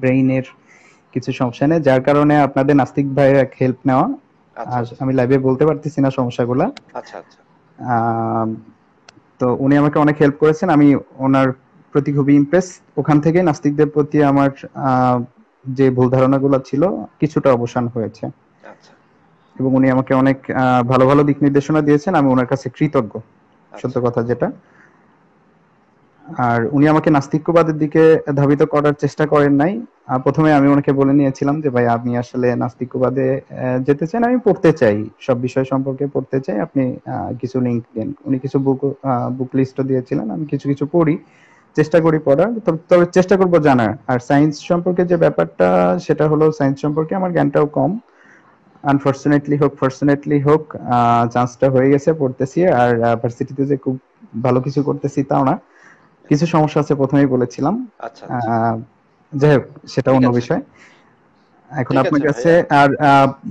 S3: ব্রেইনের কিছু সমস্যা নেই যার কারণে আপনাদের নাস্তিক ভাই এক হেল্প নেওয়া আচ্ছা, আমি লাইভে বলতে পারতেছি না সমস্যাগুলো আচ্ছা আচ্ছা তো উনি আমাকে অনেক হেল্প করেছেন আমি ওনার প্রতি খুবই ইমপ্রেস ওখান থেকে নাস্তিকদের প্রতি আমার যে ভুল ধারণাগুলো ছিল কিছুটা অবসান হয়েছে আচ্ছা। এবং উনি আমাকে অনেক ভালো ভালো দিক নির্দেশনা দিয়েছেন আমি ওনার কাছে কৃতজ্ঞ আচ্ছা। সত্য কথা যেটা আর উনি আমাকে নাস্তিক্যবাদের দিকে ধাবিত করার চেষ্টা করেন নাই প্রথমে আমি ওনাকে বলে নিয়েছিলাম যে ভাই আপনি আসলে নাস্তিক্যবাদে যেতে চান আমি পড়তে চাই সব বিষয় সম্পর্কে পড়তে চাই আপনি কিছু লিঙ্ক দেন উনি কিছু বুক বুক লিস্টও দিয়েছিলেন আমি কিছু কিছু পড়ি চেষ্টা করি পড়ার তবে চেষ্টা করব জানার আর সায়েন্স সম্পর্কে যে ব্যাপারটা সেটা হলো সায়েন্স সম্পর্কে আমার জ্ঞানটাও কম আনফর্চুনেটলি হোক ফর্চুনেটলি হোক চান্সটা হয়ে গেছে পড়তেছি আর ভার্সিটিতে যে খুব ভালো কিছু করতেছি তাও না কিছু সমস্যা আছে প্রথমেই বলেছিলাম আচ্ছা, আচ্ছা। যাই হোক সেটা অন্য বিষয় এখন আপনার কাছে আর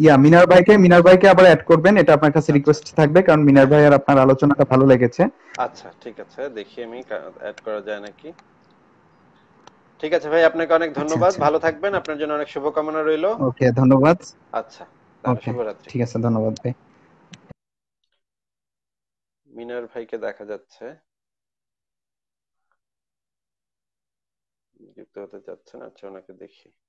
S3: ইয়া মিনার ভাইকে মিনার ভাইকে আবার অ্যাড করবেন এটা আপনার কাছে রিকোয়েস্ট থাকবে কারণ মিনার ভাই আর আপনার আলোচনাটা ভালো লেগেছে
S1: আচ্ছা ঠিক আছে দেখি আমি অ্যাড করা যায় নাকি ঠিক আছে ভাই আপনাকে অনেক আচ্ছা, ধন্যবাদ আচ্ছা। ভালো থাকবেন আপনার জন্য অনেক শুভকামনা রইল
S3: ওকে ধন্যবাদ
S1: আচ্ছা ওকে
S3: ঠিক আছে ধন্যবাদ ভাই
S1: মিনার ভাইকে দেখা যাচ্ছে যুক্ত হতে চাচ্ছেন আচ্ছা ওনাকে
S3: দেখি